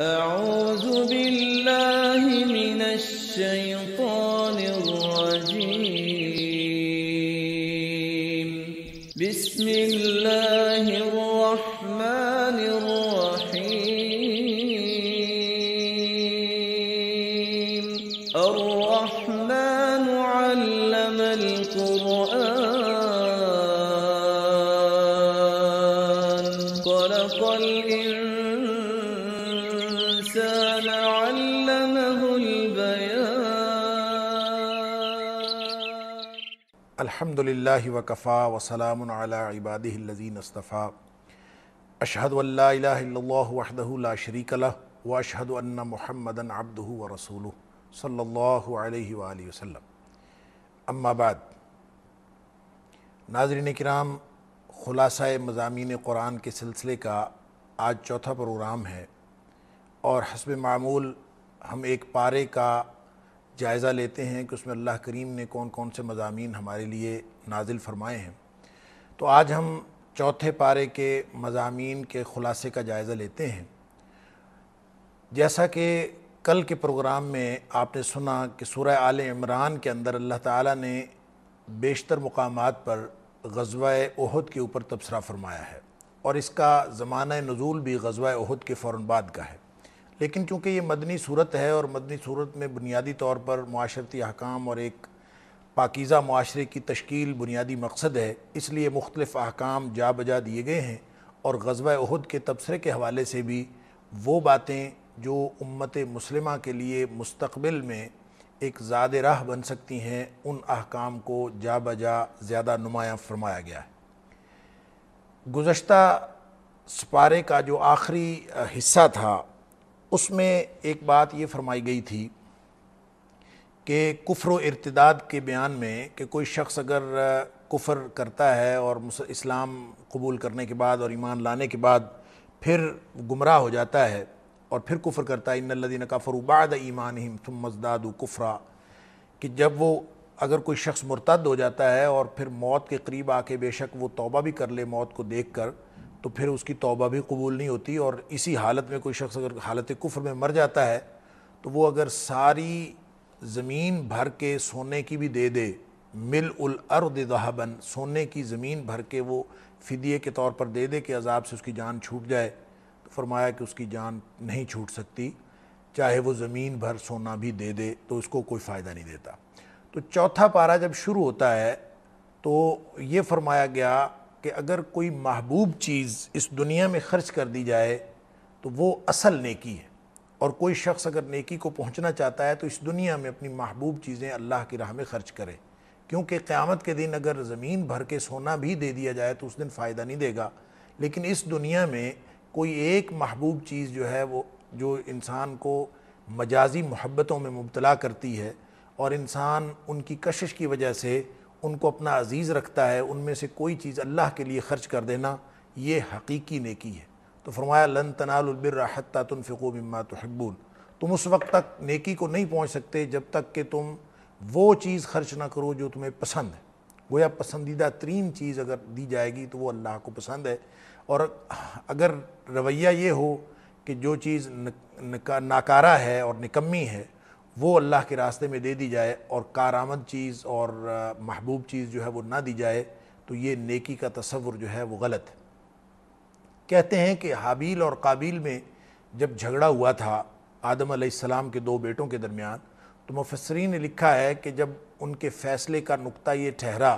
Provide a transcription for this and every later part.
أعوذ بالله अलहमदिल्ला वकफ़ा वसलाम इबादीन अस्तफ़ा अशहद वहदला शरीकल व अशहद अन्ना महमदन अब्दू व रसूल सल्ला वसम अम्माबाद नाजरन कराम ख़ुलासा मजामी क़ुरान के सिलसिले का आज चौथा प्रोग्राम है और हसब मामूल हम एक पारे का जायज़ा लेते हैं कि उसमें अल्लाह करीम ने कौन कौन से मजामी हमारे लिए नाजिल फरमाए हैं तो आज हम चौथे पारे के मजामी के ख़ुलासे का जायज़ा लेते हैं जैसा कि कल के प्रोग्राम में आपने सुना कि सूर्य आल इमरान के अंदर अल्लाह ताला ने बेशतर मकाम पर गजवाए अहद के ऊपर तबसरा फरमाया है और इसका ज़माना नज़ूल भी गजवाए उहद के फ़ौर बाद का है लेकिन चूँकि ये मदनी सूरत है और मदनी सूरत में बुनियादी तौर पर माशरती अहकाम और एक पाकिज़ा माशरे की तश्कील बुनियादी मकसद है इसलिए मुख्तलिफ अहकाम जा बजा दिए गए हैं और गजबा अहद के तबसरे के हवाले से भी वो बातें जो उम्मत मुसलमा के लिए मुस्तबिल में एक ज़्याद राह बन सकती हैं उन अहकाम को जा बजा ज़्यादा नुमाया फरमाया गया है गुज्त सपारे का जो आखिरी हिस्सा था उसमें एक बात ये फरमाई गई थी कि कुफर इरतदाद के बयान में कि कोई शख्स अगर कुफर करता है और इस्लाम कबूल करने के बाद और ईमान लाने के बाद फिर गुमराह हो जाता है और फिर कुफर करता है काफ़र उबाद ईमान हिम तुम मजदाद कुफरा कि जब वो अगर कोई शख्स मुर्तद हो जाता है और फिर मौत के करीब आके बेशक वो तौबा भी कर ले मौत को देख कर तो फिर उसकी तौबा भी कबूल नहीं होती और इसी हालत में कोई शख्स अगर हालत कुफर में मर जाता है तो वो अगर सारी ज़मीन भर के सोने की भी दे दे मिल उल अर्द दहाबन सोने की ज़मीन भर के वो फिदिए के तौर पर दे दे कि अजाब से उसकी जान छूट जाए तो फरमाया कि उसकी जान नहीं छूट सकती चाहे वो ज़मीन भर सोना भी दे दे तो उसको कोई फ़ायदा नहीं देता तो चौथा पारा जब शुरू होता है तो ये फरमाया गया कि अगर कोई महबूब चीज़ इस दुनिया में ख़र्च कर दी जाए तो वो असल नेकी है और कोई शख्स अगर नेकी को पहुंचना चाहता है तो इस दुनिया में अपनी महबूब चीज़ें अल्लाह की राह में ख़र्च करे क्योंकि क़्यामत के दिन अगर ज़मीन भर के सोना भी दे दिया जाए तो उस दिन फ़ायदा नहीं देगा लेकिन इस दुनिया में कोई एक महबूब चीज़ जो है वो जो इंसान को मजाजी मोहब्बतों में मुबतला करती है और इंसान उनकी कशिश की वजह से उनको अपना अजीज़ रखता है उनमें से कोई चीज़ अल्लाह के लिए ख़र्च कर देना ये हकीकी नेकी है तो फरमाया लन तनालबिरहत्ता तुम फ़िको मम्मा तहब्बून तुम उस वक्त तक नेकी को नहीं पहुँच सकते जब तक कि तुम वो चीज़ खर्च ना करो जो तुम्हें पसंद है या पसंदीदा तरीन चीज़ अगर दी जाएगी तो वो अल्लाह को पसंद है और अगर रवैया ये हो कि जो चीज़ नाकारा है और निकम्मी है वो अल्लाह के रास्ते में दे दी जाए और कारामद चीज़ और महबूब चीज़ जो है वो ना दी जाए तो ये नेकी का तस्वुर जो है वो गलत है कहते हैं कि हाबील और काबिल में जब झगड़ा हुआ था आदम आसमाम के दो बेटों के दरमियान तो मुफसरीन ने लिखा है कि जब उनके फ़ैसले का नुक्ता ये ठहरा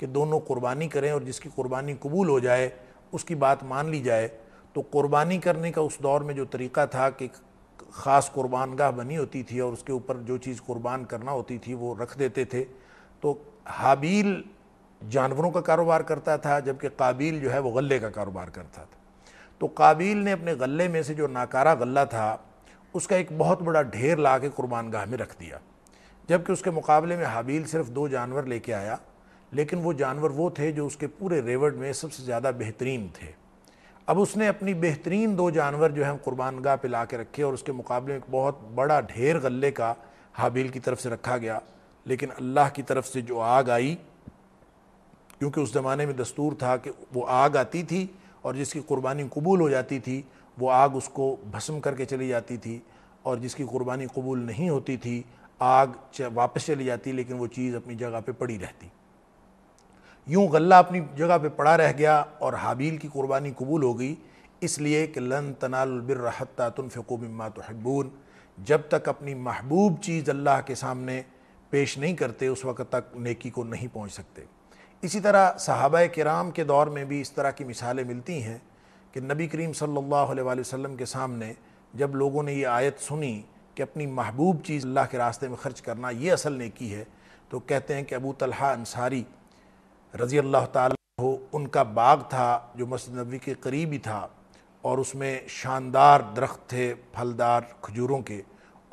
कि दोनों कुर्बानी करें और जिसकी कुर्बानी कबूल हो जाए उसकी बात मान ली जाए तो कुर्बानी करने का उस दौर में जो तरीका था कि ख़ास कुर्बानगाह बनी होती थी और उसके ऊपर जो चीज़ कुर्बान करना होती थी वो रख देते थे तो हाबील जानवरों का कारोबार करता था जबकि काबिल जो है वो गले का कारोबार करता था तो काबिल ने अपने गले में से जो नाकारा गला था उसका एक बहुत बड़ा ढेर ला के कुरबान गाह में रख दिया जबकि उसके मुकाबले में हाबील सिर्फ दो जानवर लेके आया लेकिन वो जानवर वो थे जो उसके पूरे रेवड़ में सबसे ज़्यादा बेहतरीन थे अब उसने अपनी बेहतरीन दो जानवर जो है कुरबान गाह पर ला के रखे और उसके मुकाबले में एक बहुत बड़ा ढेर गले का हाबील की तरफ से रखा गया लेकिन अल्लाह की तरफ से जो आग आई क्योंकि उस ज़माने में दस्तूर था कि वो आग आती थी और जिसकी कुर्बानी कबूल हो जाती थी वो आग उसको भस्म करके चली जाती थी और जिसकी कुर्बानी कबूल नहीं होती थी आग वापस चली जाती लेकिन वो चीज़ अपनी जगह पे पड़ी रहती यूँ गला अपनी जगह पे पड़ा रह गया और हाबील की कुर्बानी कबूल हो गई इसलिए कि लन तनालबिर हत्ता तुनफ़ो मम्मा जब तक अपनी महबूब चीज़ अल्लाह के सामने पेश नहीं करते उस वक्त तक नेकी को नहीं पहुँच सकते इसी तरह सहाबा कराम के दौर में भी इस तरह की मिसालें मिलती हैं कि नबी करीम सल्लल्लाहु अलैहि वसल्लम के सामने जब लोगों ने ये आयत सुनी कि अपनी महबूब चीज़ अल्लाह के रास्ते में ख़र्च करना ये असल नेकी है तो कहते हैं कि अबू तलहा अंसारी रज़ी अल्लाह हो उनका बाग था जो मस्जिद नबी के करीब ही था और उसमें शानदार दरख्त थे फलदार खजूरों के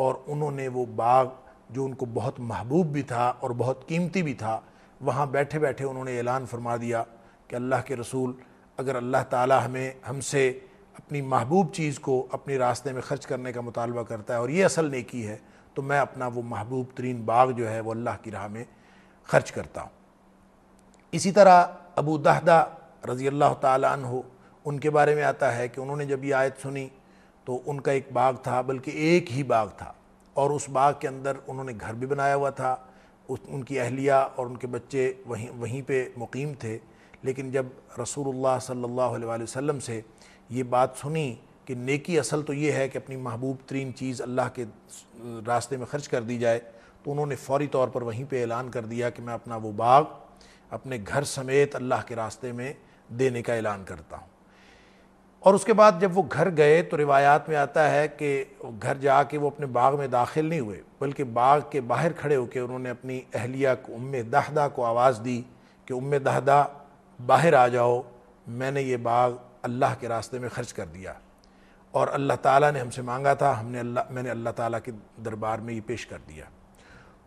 और उन्होंने वो बाग जो उनको बहुत महबूब भी था और बहुत कीमती भी था वहाँ बैठे बैठे उन्होंने ऐलान फरमा दिया कि अल्लाह के रसूल अगर अल्लाह ताला हमें हमसे अपनी महबूब चीज़ को अपने रास्ते में ख़र्च करने का मुतालबा करता है और ये असल नेकी है तो मैं अपना वो महबूब तरीन बाग जो है वो अल्लाह की राह में ख़र्च करता हूँ इसी तरह अबू दहदा रज़ी अल्लाह तु उनके बारे में आता है कि उन्होंने जब ये आयत सुनी तो उनका एक बाग था बल्कि एक ही बाग था और उस बाग के अंदर उन्होंने घर भी बनाया हुआ था उस उनकी अहलिया और उनके बच्चे वहीं वहीं पे मुकीम थे लेकिन जब रसूलुल्लाह सल्लल्लाहु अलैहि वसल्लम से ये बात सुनी कि नेकी असल तो ये है कि अपनी महबूब तरीन चीज़ अल्लाह के रास्ते में ख़र्च कर दी जाए तो उन्होंने फौरी तौर पर वहीं पे ऐलान कर दिया कि मैं अपना वो बाग अपने घर समेत अल्लाह के रास्ते में देने का ऐलान करता हूँ और उसके बाद जब वो घर गए तो रिवायात में आता है कि घर जा के वो अपने बाग में दाखिल नहीं हुए बल्कि बाग के बाहर खड़े होकर उन्होंने अपनी अहलिया को उम दहदा को आवाज़ दी कि उम दहदा बाहर आ जाओ मैंने ये बाग अल्लाह के रास्ते में ख़र्च कर दिया और अल्लाह ताला ने हमसे मांगा था हमने अल्लाह मैंने अल्लाह ताला के दरबार में ये पेश कर दिया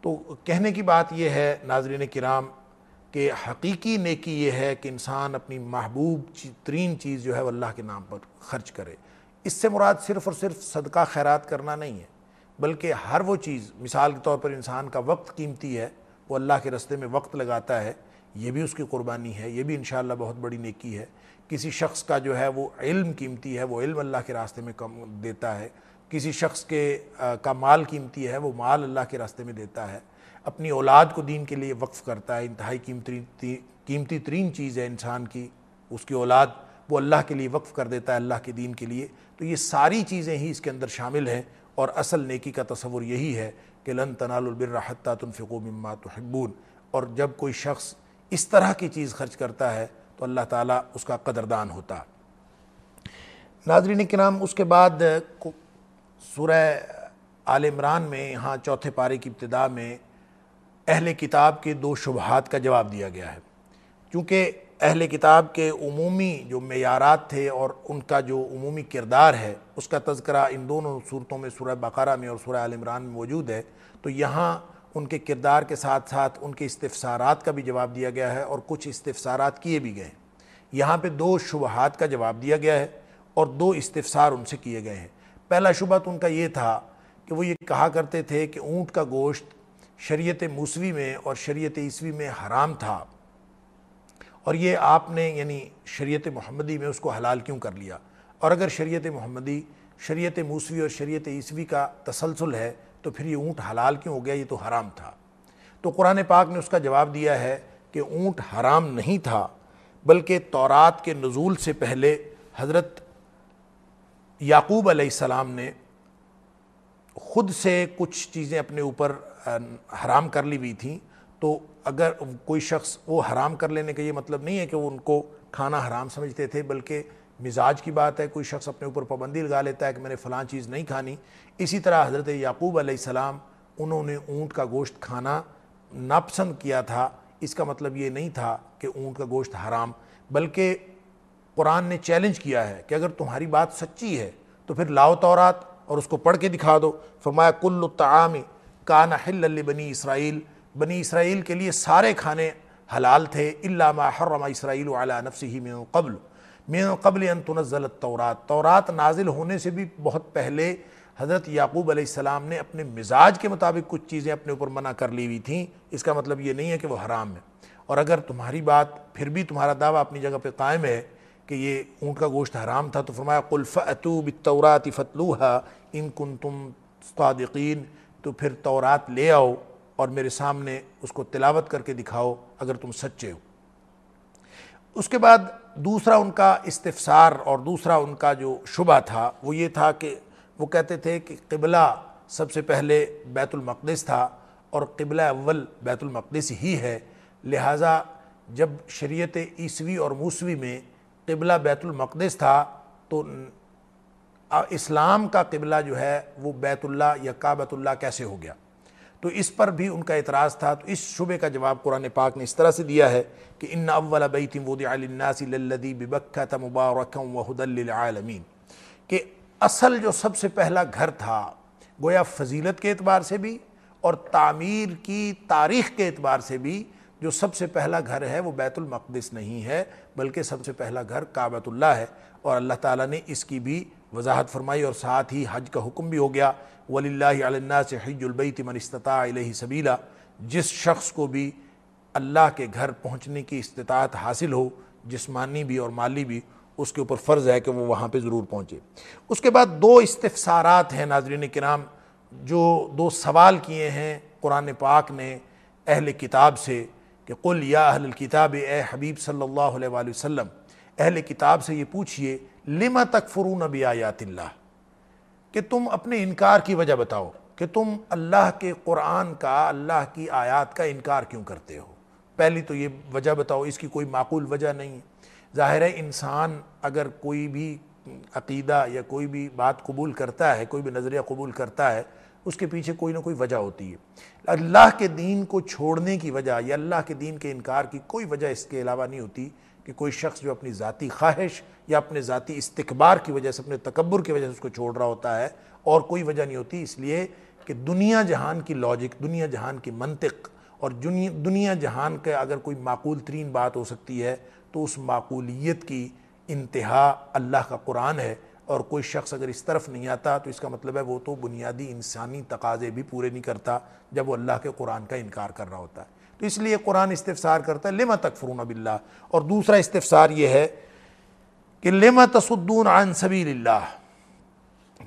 तो कहने की बात यह है नाजरीन कराम कि हकीकी नेकी ये है कि इंसान अपनी महबूब तरीन चीज़ जो है वह अल्लाह के नाम पर ख़र्च करे इससे मुराद सिर्फ़ और सिर्फ सदका खैरात करना नहीं है बल्कि हर वो चीज़ मिसाल के तौर पर इंसान का वक्त कीमती है वो अल्लाह के रस्ते में वक्त लगाता है ये भी उसकी क़ुरबानी है ये भी इन बहुत बड़ी नेकी है किसी शख्स का जो है वो इल्म कीमती है वो इल्म अल्लाह के रास्ते में कम देता है किसी शख्स के आ, का माल कीमती है वो माल अल्लाह के रास्ते में देता है अपनी औलाद को दीन के लिए वक्फ़ करता है इंतहाई कीमती कीमती तरीन चीज़ है इंसान की उसकी औलाद वो अल्लाह के लिए वक्फ़ कर देता है अल्लाह के दीन के लिए तो ये सारी चीज़ें ही इसके अंदर शामिल हैं और असल नेकी का तस्वुर यही है कि लन तनालबिरहत्ता तुनफ़ो मम्मा तहब्बून और जब कोई शख्स इस तरह की चीज़ खर्च करता है तो अल्लाह ताली उसका कदरदान होता नाजरीन के नाम उसके बाद सूर्य आल इमरान में यहाँ चौथे पारे की इब्तदा में अहल किताब के दो शुबहत का जवाब दिया गया है क्योंकि अहल किताब के अमूमी जो मैारात थे और उनका जो अमूमी किरदार है उसका तस्करा इन दोनों सूरतों में सूर्य बकारा में और सूर्य आलमरान में मौजूद है तो यहाँ उनके किरदार के साथ साथ उनके इस्तफसारात का भी जवाब दिया गया है और कुछ इस्तफसारात किए भी गए यहाँ पर दो शुबहत का जवाब दिया गया है और दो इस्तफसार उनसे किए गए हैं पहला शुबा तो उनका ये था कि वो ये कहा करते थे कि ऊँट का गोश्त शरीयत मूसवी में और शरीयत ईसवी में हराम था और ये आपने यानी शरीयत महमदी में उसको हलाल क्यों कर लिया और अगर शरीयत महमदी शरीयत मूसवी और शरीयत ईसवी का तसलसल है तो फिर ये ऊँट हलाल क्यों हो गया ये तो हराम था तो कुरान पाक ने उसका जवाब दिया है कि ऊँट हराम नहीं था बल्कि तौरात के नज़ूल से पहले हज़रत याकूब सलाम ने खुद से कुछ चीज़ें अपने ऊपर हराम कर ली हुई थी तो अगर कोई शख्स वो हराम कर लेने का ये मतलब नहीं है कि वो उनको खाना हराम समझते थे बल्कि मिजाज की बात है कोई शख्स अपने ऊपर पाबंदी लगा लेता है कि मैंने फ़लाँ चीज़ नहीं खानी इसी तरह हज़रत याकूब आसमाम उन्होंने ऊँट का गोश्त खाना नापसंद किया था इसका मतलब ये नहीं था कि ऊँट का गोश्त हराम बल्कि कुरान ने चैलेंज किया है कि अगर तुम्हारी बात सच्ची है तो फिर लाओ तौरात और उसको पढ़ के दिखा दो फरमाया कुल्ल तामी कान हिल्ली बनी इसराइल बनी इसराइल के लिए सारे खाने हलाल थे इल्लामा हर्रमा इसराइल अला नफसी ही मेन कबल मेन कबल अनतनज़ल तौरात तौरात नाजिल होने से भी बहुत पहले हज़रत याकूब आसमाम ने अपने मिजाज के मुताबिक कुछ चीज़ें अपने ऊपर मना कर ली हुई थी इसका मतलब ये नहीं है कि वह हराम है और अगर तुम्हारी बात फिर भी तुम्हारा दावा अपनी जगह पर कायम है कि ये ऊँट का गोश्त हराम था तो फरमाया कुल फ़तू बतौरात फ़तलूहा इन तुम सदकिन तो फिर तौरात ले आओ और मेरे सामने उसको तिलावत करके दिखाओ अगर तुम सच्चे हो उसके बाद दूसरा उनका इस्तफसार और दूसरा उनका जो शुबा था वो ये था कि वो कहते थे कि किबला सबसे पहले बैतुलमक़दस था और किबला अव्वल बैतुलमक़दस ही है लिहाजा जब शरीयत ईसवी और मूसवी में किबला बैतुलमक़दस था तो इस्लाम का किबला जो है वो बैतुल्ला या काबतुल्ला कैसे हो गया तो इस पर भी उनका एतराज़ था तो इस शुबे का जवाब कुरान पाक ने इस तरह से दिया है कि इन अव्वल बैतिम वोदासी बिबक्खत मुबारक वहदलमीन के असल जो सबसे पहला घर था गोया फजीलत के अतबार से भी और तामीर की तारीख़ के अतबार से भी जो सबसे पहला घर है वो बैतुल मकदस नहीं है बल्कि सबसे पहला घर काबतुल्ला है और अल्लाह ताला ने इसकी भी वजाहत फरमाई और साथ ही हज का हुक्म भी हो गया वल्ला से हजबैत मनस्ता सबीला जिस शख्स को भी अल्लाह के घर पहुँचने की इस्तात हासिल हो जिसमानी भी और माली भी उसके ऊपर फ़र्ज़ है कि वो वहाँ पर ज़रूर पहुँचे उसके बाद दो इस्तफसारात हैं नाजरन कराम जो दो सवाल किए हैं कुरान पाक ने अहल किताब से कि कुल या अहल किताब ए हबीब सल्लल्लाहु अलैहि वसल्लम अहल किताब से ये पूछिए लिमा तक फ़रून अब आयातिल्ला कि तुम अपने इनकार की वजह बताओ कि तुम अल्लाह के कुरान का अल्लाह की आयात का इनकार क्यों करते हो पहली तो ये वजह बताओ इसकी कोई माकूल वजह नहीं है ज़ाहिर है इंसान अगर कोई भी अकीदा या कोई भी बात कबूल करता है कोई भी नज़रिया कबूल करता है उसके पीछे कोई ना कोई वजह होती है अल्लाह के दीन को छोड़ने की वजह या अल्लाह के दीन के इनकार की कोई वजह इसके अलावा नहीं होती कि कोई शख्स जो अपनी ज़ाती ख्वाहिश या अपने ज़ाती इस्तकबार की वजह से अपने तकबर की वजह से उसको छोड़ रहा होता है और कोई वजह नहीं होती इसलिए कि दुनिया जहान की लॉजिक दुनिया जहान की मंतिक और दुनिया जहान का अगर कोई माकूल तरीन बात हो सकती है तो उस माकूलीत की इंतहा अल्लाह का कुरान है और कोई शख्स अगर इस तरफ नहीं आता तो इसका मतलब है वो तो बुनियादी इंसानी तकाजे भी पूरे नहीं करता जब वो अल्लाह के कुरान का इनकार कर रहा होता है तो इसलिए कुरान इस्तफसार करता है लिमा तकफरून बिल्ला और दूसरा इस्तफसार ये है कि लिमा तसुद्दून आन सबील्ला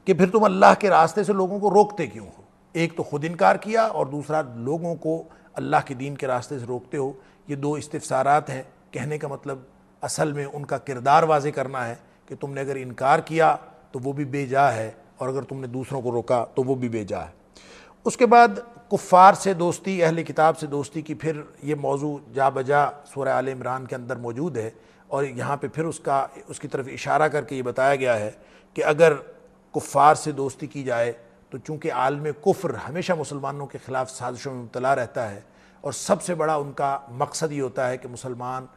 कि फिर तुम अल्लाह के रास्ते से लोगों को रोकते क्यों हो एक तो खुद इनकार किया और दूसरा लोगों को अल्लाह के दीन के रास्ते से रोकते हो ये दो इस्तफसारात हैं कहने का मतलब असल में उनका किरदार वाज करना है कि तुमने अगर इनकार किया तो वो भी बेजा है और अगर तुमने दूसरों को रोका तो वो भी बेजा है उसके बाद कुफ़ार से दोस्ती अहल किताब से दोस्ती की फिर ये मौजू जा बजा सूर आल इमरान के अंदर मौजूद है और यहाँ पे फिर उसका उसकी तरफ इशारा करके ये बताया गया है कि अगर कुफ़ार से दोस्ती की जाए तो चूँकि आलम कुफ्र हमेशा मुसलमानों के ख़िलाफ़ साजिशों में मुबला रहता है और सबसे बड़ा उनका मकसद ये होता है कि मुसलमान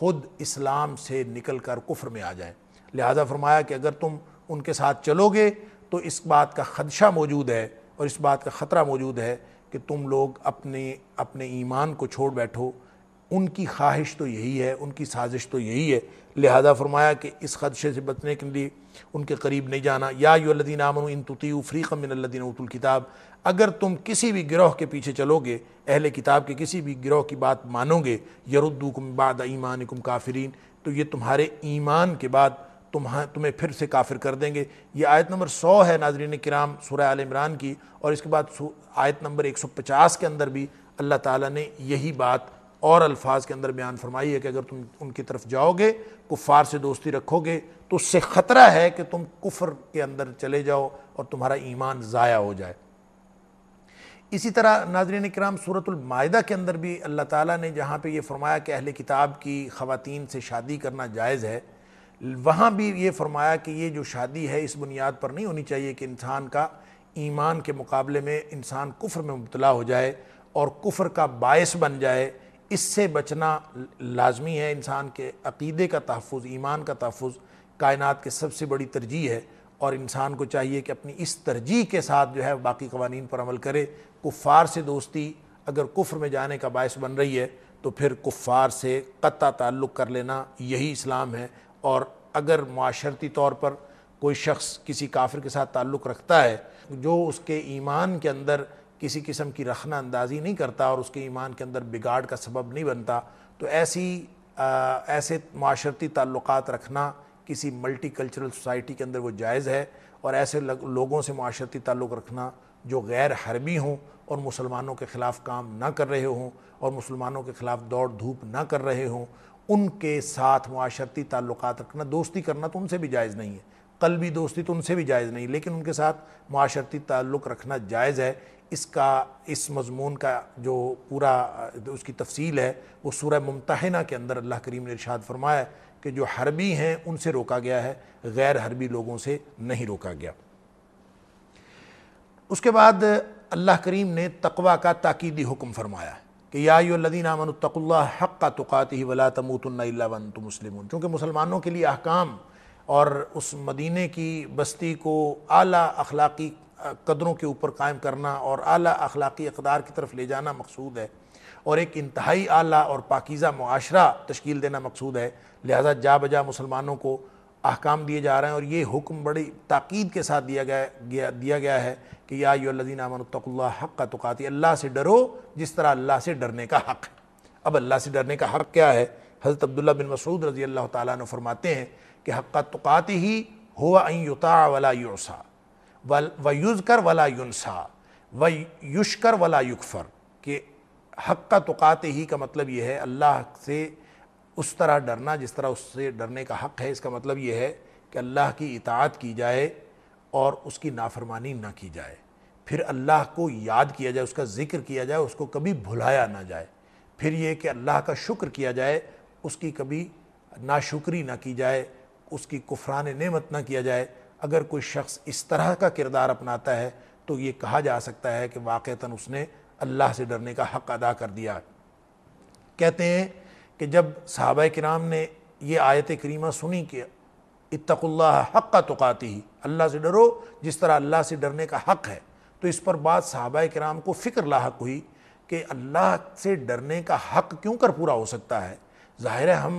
ख़ुद इस्लाम से निकल कर कुफ्र में आ जाए लिहाजा फरमाया कि अगर तुम उनके साथ चलोगे तो इस बात का खदशा मौजूद है और इस बात का ख़तरा मौजूद है कि तुम लोग अपने अपने ईमान को छोड़ बैठो उनकी ख्वाहिश तो यही है उनकी साजिश तो यही है लिहाजा फरमाया कि इस खदशे से बचने के लिए उनके करीब नहीं जाना या युद्दीन आमन इन तुतीऊ फ़्रीक़म मिनल्लिन उतुल किताब अगर तुम किसी भी गिरोह के पीछे चलोगे अहल किताब के किसी भी गिरोह की बात मानोगे यरुद्दुकुम बाद ईमान कुम काफरीन तो ये तुम्हारे ईमान के बाद तुम्हें तुम्हें फिर से काफिर कर देंगे ये आयत नंबर सौ है नाजरीन कराम सूर्य आल इमरान की और इसके बाद आयत नंबर एक सौ पचास के अंदर भी अल्लाह ताला ने यही बात और अल्फाज के अंदर बयान फरमाई है कि अगर तुम उनकी तरफ जाओगे कुफ़ार से दोस्ती रखोगे तो उससे ख़तरा है कि तुम कुफर के अंदर चले जाओ और तुम्हारा ईमान ज़ाया हो जाए इसी तरह नाजरीन कराम सूरतमायदा के अंदर भी अल्लाह ताला ने जहाँ पे ये फरमाया कि अहल किताब की ख़वातीन से शादी करना जायज़ है वहाँ भी ये फरमाया कि ये जो शादी है इस बुनियाद पर नहीं होनी चाहिए कि इंसान का ईमान के मुकाबले में इंसान कुफर में मुबतला हो जाए और कुफर का बायस बन जाए इससे बचना लाजमी है इंसान के अकीदे का तहफ़ ईमान का तहफ़ कायनात के सबसे बड़ी तरजीह है और इंसान को चाहिए कि अपनी इस तरजीह के साथ जो है बाकी कवानीन पर अमल करे कुफ़ार से दोस्ती अगर कुफर में जाने का बायस बन रही है तो फिर कुफ़ार से कत्ता ताल्लुक़ कर लेना यही इस्लाम है और अगर माशरती तौर पर कोई शख्स किसी काफिर के साथ ताल्लुक़ रखता है जो उसके ईमान के अंदर किसी किस्म की रखना अंदाजी नहीं करता और उसके ईमान के अंदर बिगाड़ का सबब नहीं बनता तो ऐसी आ, ऐसे माशरती ताल्लुक़ रखना किसी मल्टी कल्चरल सोसाइटी के अंदर वो जायज़ है और ऐसे लग, लोगों से माशरती ताल्लुक़ रखना जो गैर हरबी हों और मुसलमानों के ख़िलाफ़ काम ना कर रहे हों और मुसलमानों के ख़िलाफ़ दौड़ धूप ना कर रहे हों उनके साथ माशरती ताल्लुक रखना दोस्ती करना तो उनसे भी जायज़ नहीं है कलबी दोस्ती तो उनसे भी जायज़ नहीं लेकिन उनके साथ माशरती ताल्लुक़ रखना जायज़ है इसका इस मजमून का जो पूरा उसकी तफसील है वो सूर्य मुमतहना के अंदर अल्लाह करीम ने इरशाद फरमाया कि जो हरबी हैं उनसे रोका गया है गैर हरबी लोगों से नहीं रोका गया उसके बाद अल्लाह करीम ने तकवा का ताकीदी हुक्म फरमाया कि यादीन आमनतल्ला हक हक़ तुक़ात ही वला तमतुल्ला तो मुस्लिम चूँकि मुसलमानों के लिए अहकाम और उस मदीने की बस्ती को आला अखलाक़ी कदरों के ऊपर कायम करना और आला अखलाक़ी अकदार की तरफ ले जाना मकसूद है और एक इंतहाई आला और पाकिज़ा मुआरा तश्कील देना मकसूद है लिहाजा जा बजा मुसलमानों को अहकाम दिए जा रहे हैं और ये हुक्म बड़ी ताक़द के साथ दिया गया, गया दिया गया है कि यादीन अमन तक हक़ का तुकाती अल्लाह से डरो जिस तरह अल्लाह से डरने का हक़ है अब अल्लाह से डरने का हक़ क्या है हज़रत अब्दुल्ला बिन मसूद रज़ी अल्लाह ताली फरमाते हैं कि हक़ा तुकात ही हुआ युता वला युसा व युज़कर वला युनसा व युशकर वला युकफ़र कि हक़ का तुकात ही का मतलब यह है अल्लाह से उस तरह डरना जिस तरह उससे डरने का हक़ है इसका मतलब यह है कि अल्लाह की इतात की जाए और उसकी नाफरमानी ना की जाए फिर अल्लाह को याद किया जाए उसका ज़िक्र किया जाए उसको कभी भुलाया ना जाए फिर ये कि अल्लाह का शुक्र किया जाए उसकी कभी नाशुक्री ना की जाए उसकी कुफरान नेमत ना किया जाए अगर कोई शख्स इस तरह का किरदार अपनाता है तो ये कहा जा सकता है कि वाक़ता उसने अल्लाह से डरने का हक़ अदा कर दिया कहते हैं कि जब सहाबा कराम ने ये आयत करीमा सुनी कि इतकुल्ला हक़ का तुकाती ही अल्लाह से डरो जिस तरह अल्लाह से डरने का हक़ है तो इस पर बात सहाबा कराम को फ़िक्र लाक हुई कि अल्लाह से डरने का हक क्यों कर पूरा हो सकता है ज़ाहिर है हम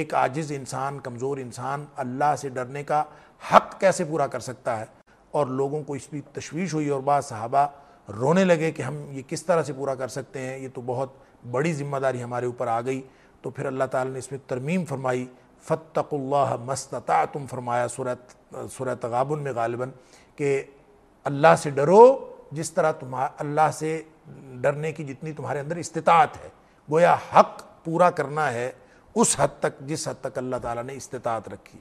एक आजिज़ इंसान कमज़ोर इंसान अल्लाह से डरने का हक कैसे पूरा कर सकता है और लोगों को इसकी तशवीश हुई और बाद साहबा रोने लगे कि हम ये किस तरह से पूरा कर सकते हैं ये तो बहुत बड़ी ज़िम्मेदारी हमारे ऊपर आ गई तो फिर अल्लाह ताला ने इसमें तरमीम फरमाई फ़तकुल्ला मस्तता तुम फरमाया सूरत सूरत गाबन में गालिबा के अल्लाह से डरो जिस तरह तुम्हारा अल्लाह से डरने की जितनी तुम्हारे अंदर इस्तात है गोया हक पूरा करना है उस हद तक जिस हद तक अल्लाह ताला ने इस्तात रखी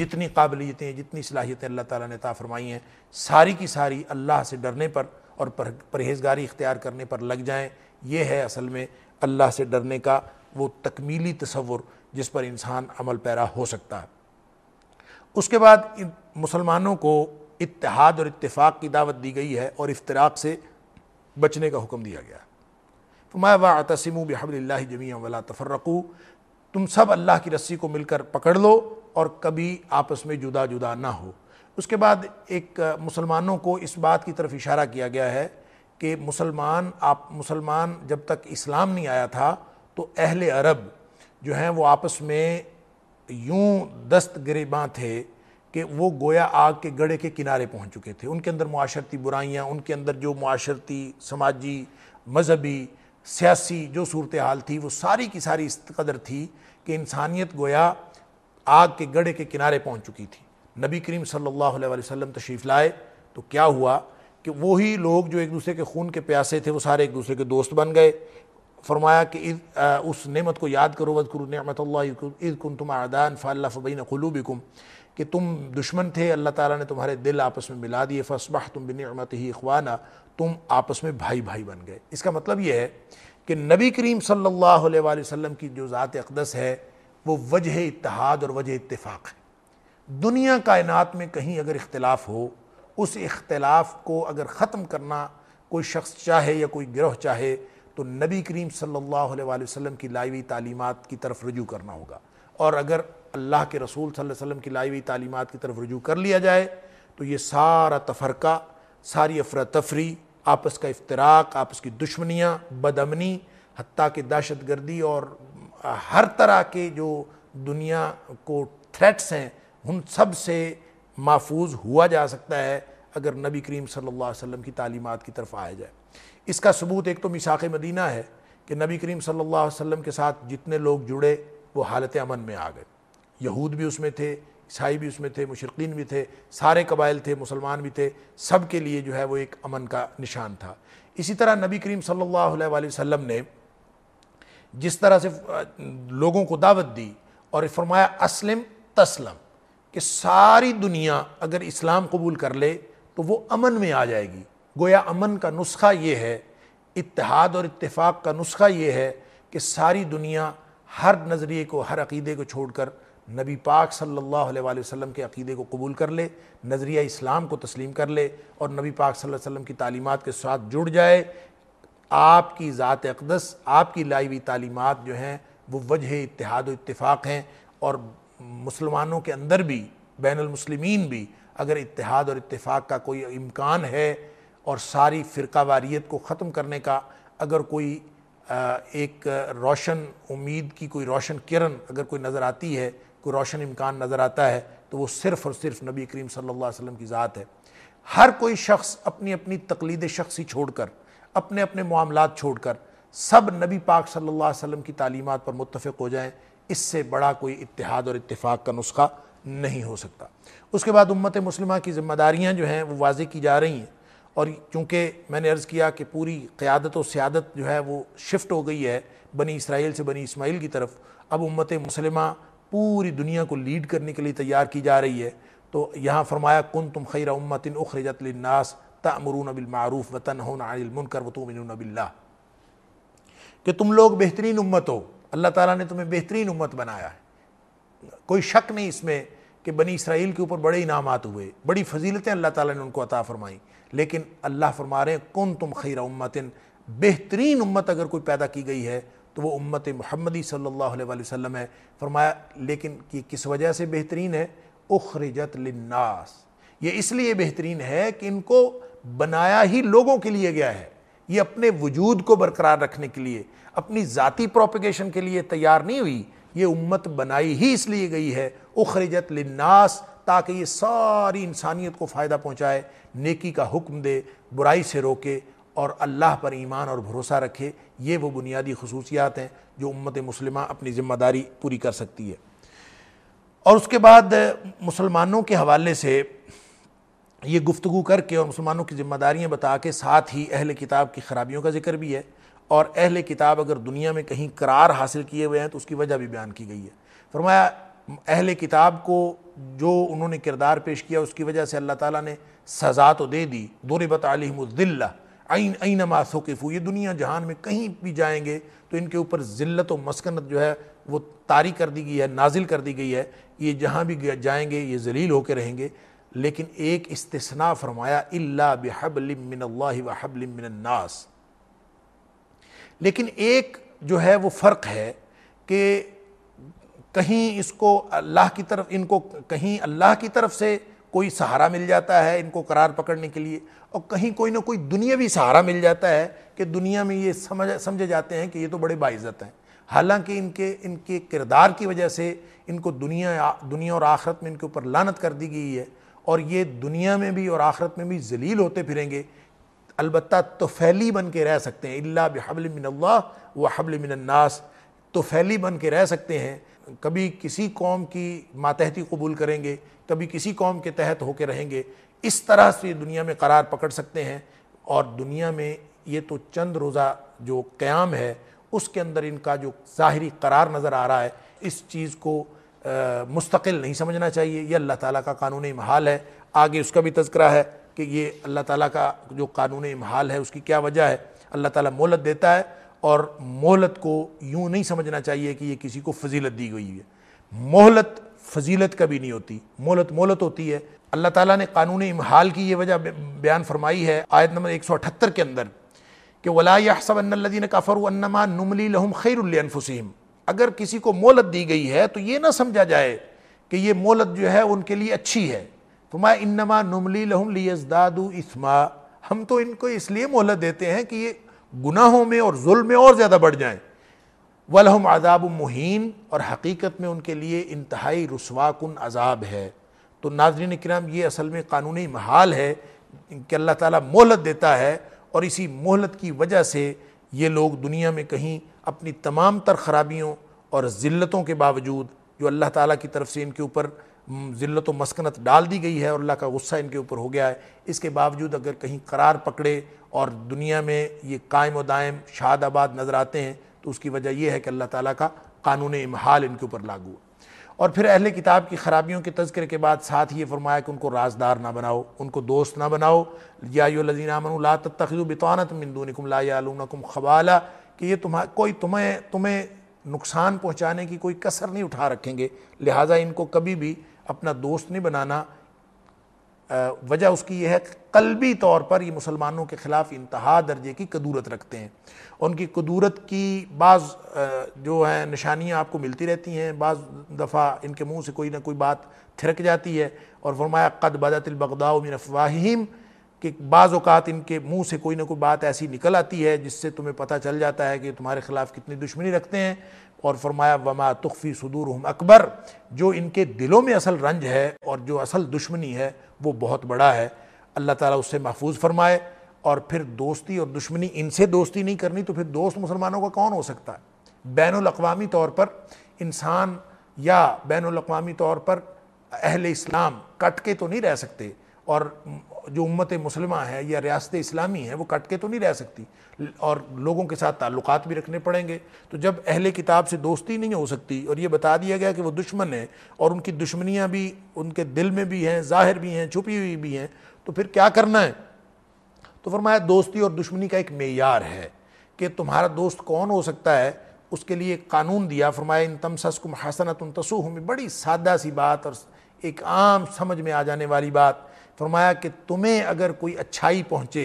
जितनी काबिलियतें जितनी सलाहियतें अल्लाह ताला ने ता फरमाई हैं सारी की सारी अल्लाह से डरने पर और परहेजगारी इख्तियार करने पर लग जाएं ये है असल में अल्लाह से डरने का वो तकमीली तस्वुर जिस पर इंसान अमल पैरा हो सकता है उसके बाद मुसलमानों को इतिहाद और इतफाक़ की दावत दी गई है और इफ्तराक से बचने का हुक्म दिया गया फमा व तसिम बहबल्ला जमी तफर तफरकू तुम सब अल्लाह की रस्सी को मिलकर पकड़ लो और कभी आपस में जुदा जुदा ना हो उसके बाद एक मुसलमानों को इस बात की तरफ इशारा किया गया है कि मुसलमान आप मुसलमान जब तक इस्लाम नहीं आया था तो अहल अरब जो हैं वो आपस में यूं दस्त गरीबा थे कि वो गोया आग के गड़े के किनारे पहुंच चुके थे उनके अंदर माशरती बुराइयाँ उनके अंदर जो माशरती समाजी मजहबी सियासी जो सूरत हाल थी वो सारी की सारी इस कदर थी कि इंसानियत गोया आग के गड़े के किनारे पहुंच चुकी थी नबी करीम सल्लल्लाहु अलैहि वसल्लम तशरीफ़ लाए तो क्या हुआ कि वही लोग जो एक दूसरे के खून के प्यासे थे वो सारे एक दूसरे के दोस्त बन गए फरमाया कि इद, आ, उस नेमत को याद करो वजकुर नमत इद कन तुम आदान फ़ल्ला फ़बीन खलूबिकुम कि तुम दुश्मन थे अल्लाह ताला ने तुम्हारे दिल आपस में मिला दिए फसबाह तुम बिन अमत ही अखवाना तुम आपस में भाई भाई बन गए इसका मतलब यह है कि नबी करीम सल्लल्लाहु अलैहि वसल्लम की जो ज़ात अकदस है वो वजह इतिहाद और वजह इतफ़ाक़ है दुनिया कायनात में कहीं अगर इख्तलाफ हो उस इख्तलाफ को अगर ख़त्म करना कोई शख्स चाहे या कोई गिरोह चाहे तो नबी करीम सल्लल्लाहु अलैहि वसल्लम की लाइवी तालीमत की तरफ रजू करना होगा और अगर अल्लाह के रसूल सल्लल्लाहु वसल्लम की लाई हुई तालीमत की तरफ रजू कर लिया जाए तो ये सारा तफरका सारी अफरा तफरी आपस का इफ्तराक आपस की दुश्मनियाँ बदमनी हती कि दहशत गर्दी और हर तरह के जो दुनिया को थ्रेट्स हैं उन सब से महफूज हुआ जा सकता है अगर नबी करीम सल्ला वम की तालीमत की तरफ आया जाए इसका सबूत एक तो मिसाख मदीना है कि नबी करीम सल्ला वसम के साथ जितने लोग जुड़े वो हालत अमन में आ गए यहूद भी उसमें थे ईसाई भी उसमें थे मुशरकिन भी थे सारे कबाइल थे मुसलमान भी थे सब के लिए जो है वो एक अमन का निशान था इसी तरह नबी करीम सल्लल्लाहु अलैहि वसल्लम ने जिस तरह से लोगों को दावत दी और फरमाया असलम तस्लम कि सारी दुनिया अगर इस्लाम कबूल कर ले तो वो अमन में आ जाएगी गोया अमन का नुस्खा ये है इतिहाद और इतफाक़ का नुस्खा ये है कि सारी दुनिया हर नज़रिए को हर अकीदे को छोड़कर नबी पाक सल्लल्लाहु अलैहि वसल्लम के अकीदे को कबूल कर ले नज़रिया इस्लाम को तस्लीम कर ले और नबी पाक सल्लल्लाहु अलैहि वसल्लम की तालीमात के साथ जुड़ जाए आपकी ज़ात अकदस आपकी लाई हुई तालीमत जो हैं वो वजह इतिहाद इतफ़ाक़ हैं और मुसलमानों के अंदर भी बैनमसलिमिन भी अगर इतिहाद और इतफ़ाक़ का कोई इम्कान है और सारी फ़िरका वारीत को ख़त्म करने का अगर कोई एक रोशन उम्मीद की कोई रोशन किरण अगर कोई नज़र आती है को रोशन इम्कान नज़र आता है तो वो सिर्फ़ और सिर्फ नबी करीम सल्लल्लाहु अलैहि वसल्लम की ज़ात है हर कोई शख्स अपनी अपनी तकलीद शख्सी छोड़कर अपने अपने मामला छोड़कर सब नबी पाक सल्लल्लाहु अलैहि वसल्लम की तालीमत पर मुतफ़ हो जाएँ इससे बड़ा कोई इतिहाद और इतफ़ाक़ का नुस्खा नहीं हो सकता उसके बाद उम्मत मुसलमा की जिम्मेदारियाँ जो हैं वो वाजे की जा रही हैं और चूँकि मैंने अर्ज़ किया कि पूरी क़्यादत और सियादत जो है वो शिफ्ट हो गई है बनी इसराइल से बनी इसमाइल की तरफ अब उम्मत मुसलमा पूरी दुनिया को लीड करने के लिए तैयार की जा रही है तो यहाँ फरमाया कुन तुम खैर उम्मतिन उखरजतलनास तमरून बिलमारूफ़ वतन होनकर वतुमिनबिल्ला कि तुम लोग बेहतरीन उम्मत हो अल्लाह ताला ने तुम्हें बेहतरीन उम्मत बनाया है कोई शक नहीं इसमें कि बनी इसराइल के ऊपर बड़े इनामत हुए बड़ी फजीलतें अल्लाह ताला ने उनको अता फरमाई लेकिन अल्लाह फरमा रहे हैं कौन तुम खैर उम्मतिन बेहतरीन उम्मत अगर कोई पैदा की गई है कि वो उम्मत महमदी सल्लल्लाहु अलैहि वसल्लम है फरमाया लेकिन कि किस वजह से बेहतरीन है उखरजत लिन्नास ये इसलिए बेहतरीन है कि इनको बनाया ही लोगों के लिए गया है ये अपने वजूद को बरकरार रखने के लिए अपनी ज़ाती प्रोपिगेशन के लिए तैयार नहीं हुई ये उम्मत बनाई ही इसलिए गई है उखरजत लिन्नास ताकि ये सारी इंसानियत को फ़ायदा पहुँचाए नेकी का हुक्म दे बुराई से रोके और अल्लाह पर ईमान और भरोसा रखे ये वो बुनियादी खसूसियात हैं जो उम्मत मुसलिमा अपनी ज़िम्मेदारी पूरी कर सकती है और उसके बाद मुसलमानों के हवाले से ये गुफ्तु करके और मुसलमानों की ज़िम्मेदारियाँ बता के साथ ही अहल किताब की ख़राबियों का जिक्र भी है और अहल किताब अगर दुनिया में कहीं करार हासिल किए हुए हैं तो उसकी वजह भी बयान की गई है फरमाया अहल किताब को जो उन्होंने किरदार पेश किया उसकी वजह से अल्लाह ताली ने सज़ा तो दे दी दुरबत आलिमदिल्ला आइन आइन मासोकफ़ू ये दुनिया जहान में कहीं भी जाएंगे तो इनके ऊपर ज़िल्लत व मस्कनत जो है वो तारी कर दी गई है नाजिल कर दी गई है ये जहाँ भी जाएंगे ये जलील होकर रहेंगे लेकिन एक इस्तना फरमाया अल्ला बहबलिमिन व हबलिमिनन्नास लेकिन एक जो है वो फ़र्क है कि कहीं इसको अल्लाह की तरफ इनको कहीं अल्लाह की तरफ से कोई सहारा मिल जाता है इनको करार पकड़ने के लिए और कहीं कोई ना कोई दुनियावी सहारा मिल जाता है कि दुनिया में ये समझ समझे जाते हैं कि ये तो बड़े बाइज़त हैं हालांकि इनके इनके किरदार की वजह से इनको दुनिया दुनिया और आखरत में इनके ऊपर लानत कर दी गई है और ये दुनिया में भी और आखरत में भी जलील होते फिरेंगे अलबत् तोफैली बन के रह सकते हैं अल्ला बहबल मिनल्ला व हबल मिनन्नास तोफैली बन के रह सकते हैं कभी किसी कौम की मातहती कबूल करेंगे कभी किसी कौम के तहत होके रहेंगे इस तरह से दुनिया में करार पकड़ सकते हैं और दुनिया में ये तो चंद रोज़ा जो क़्याम है उसके अंदर इनका जो ज़ाहरी करार नज़र आ रहा है इस चीज़ को मुस्तकिल नहीं समझना चाहिए यह अल्लाह ताला का कानून महाल है आगे उसका भी तस्करा है कि ये अल्लाह ताला का जो कानून महाल है उसकी क्या वजह है अल्लाह ताला मोहलत देता है और मोहलत को यूँ नहीं समझना चाहिए कि ये किसी को फजीलत दी गई है मोहलत फजीलत कभी नहीं होती मोलत मोलत होती है अल्लाह ताला ने कानून इमहाल की ये वजह बयान फरमाई है आयत नंबर एक सौ अठहत्तर के अंदर कि वलासबीन कफ़रुन्नमा नुमली लहम खैरफुसम अगर किसी को मोलत दी गई है तो ये ना समझा जाए कि ये मोलत जो है उनके लिए अच्छी है तो माँ इनमा नुमली लहम लियजदादू इसमा हम तो इनको इसलिए मोहलत देते हैं कि ये गुनाहों में और जुल्म में और ज़्यादा बढ़ जाएँ वलहम अज़ाब मुहीन और हकीकत में उनके लिए इंतहाई रसवाकुन अजाब है तो नाजरीन कराम ये असल में कानूनी महाल है कि अल्लाह ताला मोहलत देता है और इसी मोहलत की वजह से ये लोग दुनिया में कहीं अपनी तमाम तर खराबियों और ज़िल्लतों के बावजूद जो अल्लाह ताला की तरफ से इनके ऊपर ज़िल्लत व मस्कनत डाल दी गई है और अल्लाह का गुस्सा इनके ऊपर हो गया है इसके बावजूद अगर कहीं करार पकड़े और दुनिया में ये कायम व दायम शाद आबाद नज़र आते हैं तो उसकी वजह यह है कि अल्लाह ताला का कानून इमहाल इनके ऊपर लागू और फिर अहले किताब की ख़राबियों के तस्करे के बाद साथ ये फरमाया कि उनको राजदार ना बनाओ उनको दोस्त ना बनाओ या लजीना ला तखजु बितानत मिंदूनकुम खबाला कि ये तुम्हें कोई तुम्हें तुम्हें नुकसान पहुँचाने की कोई कसर नहीं उठा रखेंगे लिहाजा इनको कभी भी अपना दोस्त नहीं बनाना वजह उसकी यह है कलबी तौर पर ये मुसलमानों के ख़िलाफ़ इंतहा दर्जे की कदूरत रखते हैं उनकी कदूरत की बाज़ जो है निशानियाँ आपको मिलती रहती हैं बाज़ दफ़ा इनके मुंह से कोई ना कोई बात थिरक जाती है और फरमाया कद बदतलबगदा मिन अफवाहिम कि बाज़ अवत इनके मुंह से कोई ना कोई बात ऐसी निकल आती है जिससे तुम्हें पता चल जाता है कि तुम्हारे ख़िलाफ़ कितनी दुश्मनी रखते हैं और फरमाया वमा तुखफ़ी सदूर हम अकबर जो इनके दिलों में असल रंज है और जो असल दुश्मनी है वो बहुत बड़ा है अल्लाह ताला उससे महफूज फरमाए और फिर दोस्ती और दुश्मनी इनसे दोस्ती नहीं करनी तो फिर दोस्त मुसलमानों का कौन हो सकता है बैन अवी तौर पर इंसान या बैन अवी तौर पर अहल इस्लाम कट के तो नहीं रह सकते और जो उम्मत मुसलमा है या रियासत इस्लामी है वो कट के तो नहीं रह सकती और लोगों के साथ ताल्लुक भी रखने पड़ेंगे तो जब अहले किताब से दोस्ती नहीं हो सकती और ये बता दिया गया कि वो दुश्मन है और उनकी दुश्मनियाँ भी उनके दिल में भी हैं ज़ाहिर भी हैं छुपी हुई भी हैं तो फिर क्या करना है तो फरमाया दोस्ती और दुश्मनी का एक मैार है कि तुम्हारा दोस्त कौन हो सकता है उसके लिए एक कानून दिया फरमाया इन तमसस कुम तसुह में बड़ी सादा सी बात और एक आम समझ में आ जाने वाली बात फरमाया कि तुम्हें अगर कोई अच्छाई पहुँचे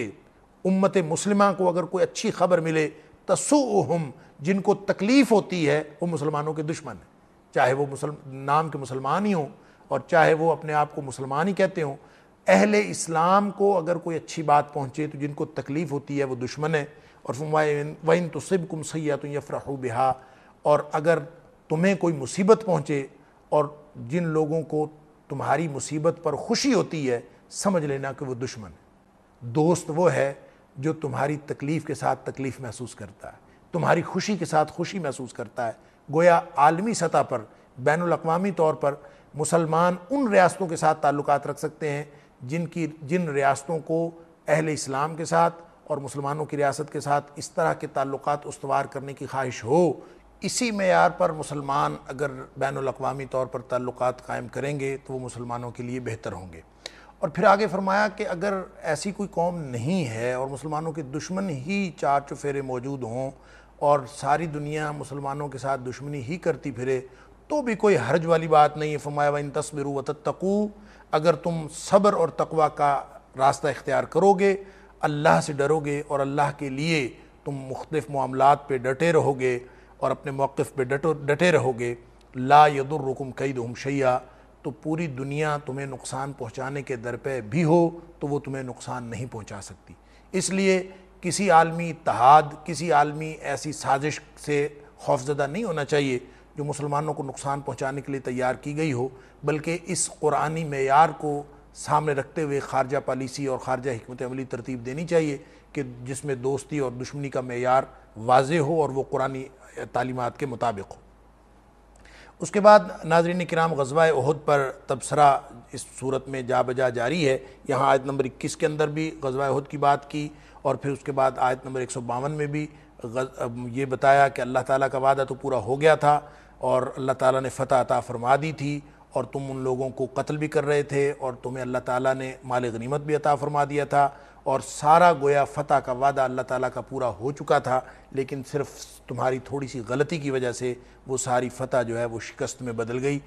उम्मत मुसलिमा को अगर कोई अच्छी खबर मिले तसुहम जिनको तकलीफ़ होती है वो मुसलमानों के दुश्मन हैं चाहे वो मुसल नाम के मुसलमान ही हों और चाहे वो अपने आप को मुसलमान ही कहते हों अहल इस्लाम को अगर कोई अच्छी बात पहुँचे तो जिनको तकलीफ़ होती है वो दुश्मन है और वन तो सिब कुम सैया तो यफ़्रहू बिहा और अगर तुम्हें कोई मुसीबत पहुँचे और जिन लोगों को तुम्हारी मुसीबत पर खुशी होती है समझ लेना कि वो दुश्मन है दोस्त वो है जो तुम्हारी तकलीफ़ के साथ तकलीफ़ महसूस करता है तुम्हारी खुशी के साथ खुशी महसूस करता है गोया आलमी सतह पर बैन अवी तौर पर मुसलमान उन रियासतों के साथ ताल्लुक रख सकते हैं जिनकी जिन रियासतों को अहल इस्लाम के साथ और मुसलमानों की रियासत के साथ इस तरह के ताल्लुक उसवार करने की ख्वाहिश हो इसी मैार पर मुसलमान अगर बैन अवी तौर पर ताल्लुक कायम करेंगे तो वो मुसलमानों के लिए बेहतर होंगे और फिर आगे फरमाया कि अगर ऐसी कोई कौम नहीं है और मुसलमानों के दुश्मन ही चार चुफेरे मौजूद हों और सारी दुनिया मुसलमानों के साथ दुश्मनी ही करती फिरे तो भी कोई हर्ज वाली बात नहीं है फरमाया वन इन तस्बिर व तकू अगर तुम सब्र और तकवा का रास्ता इख्तियार करोगे अल्लाह से डरोगे और अल्लाह के लिए तुम मुख्तफ मामलों पर डटे रहोगे और अपने मौक़ पर डटो डटे रहोगे ला यदुर्रकुम कईद हम शैया तो पूरी दुनिया तुम्हें नुकसान पहुंचाने के दर पे भी हो तो वो तुम्हें नुकसान नहीं पहुंचा सकती इसलिए किसी आलमी तहाद किसी आलमी ऐसी साजिश से खौफजदा नहीं होना चाहिए जो मुसलमानों को नुकसान पहुंचाने के लिए तैयार की गई हो बल्कि इस कुरानी मैार को सामने रखते हुए खारजा पॉलिसी और खारजा हमत अमली तरतीब देनी चाहिए कि जिसमें दोस्ती और दुश्मनी का मैार वाज हो और वो कुरानी तालीमत के मुताबिक हो उसके बाद नाजरीन कराम गजवा उहद पर तबसरा इस सूरत में जा बजा जारी है यहाँ आयत नंबर इक्कीस के अंदर भी गजवा उहद की बात की और फिर उसके बाद आयत नंबर एक सौ बावन में भी ये बताया कि अल्लाह ताला का वादा तो पूरा हो गया था और अल्लाह ताला ने फतः अता फरमा दी थी और तुम उन लोगों को कत्ल भी कर रहे थे और तुम्हें अल्लाह ताला ने माल गनीमत भी अता फरमा दिया था और सारा गोया फ़तह का वादा अल्लाह ताला का पूरा हो चुका था लेकिन सिर्फ तुम्हारी थोड़ी सी गलती की वजह से वो सारी फ़तह जो है वो शिकस्त में बदल गई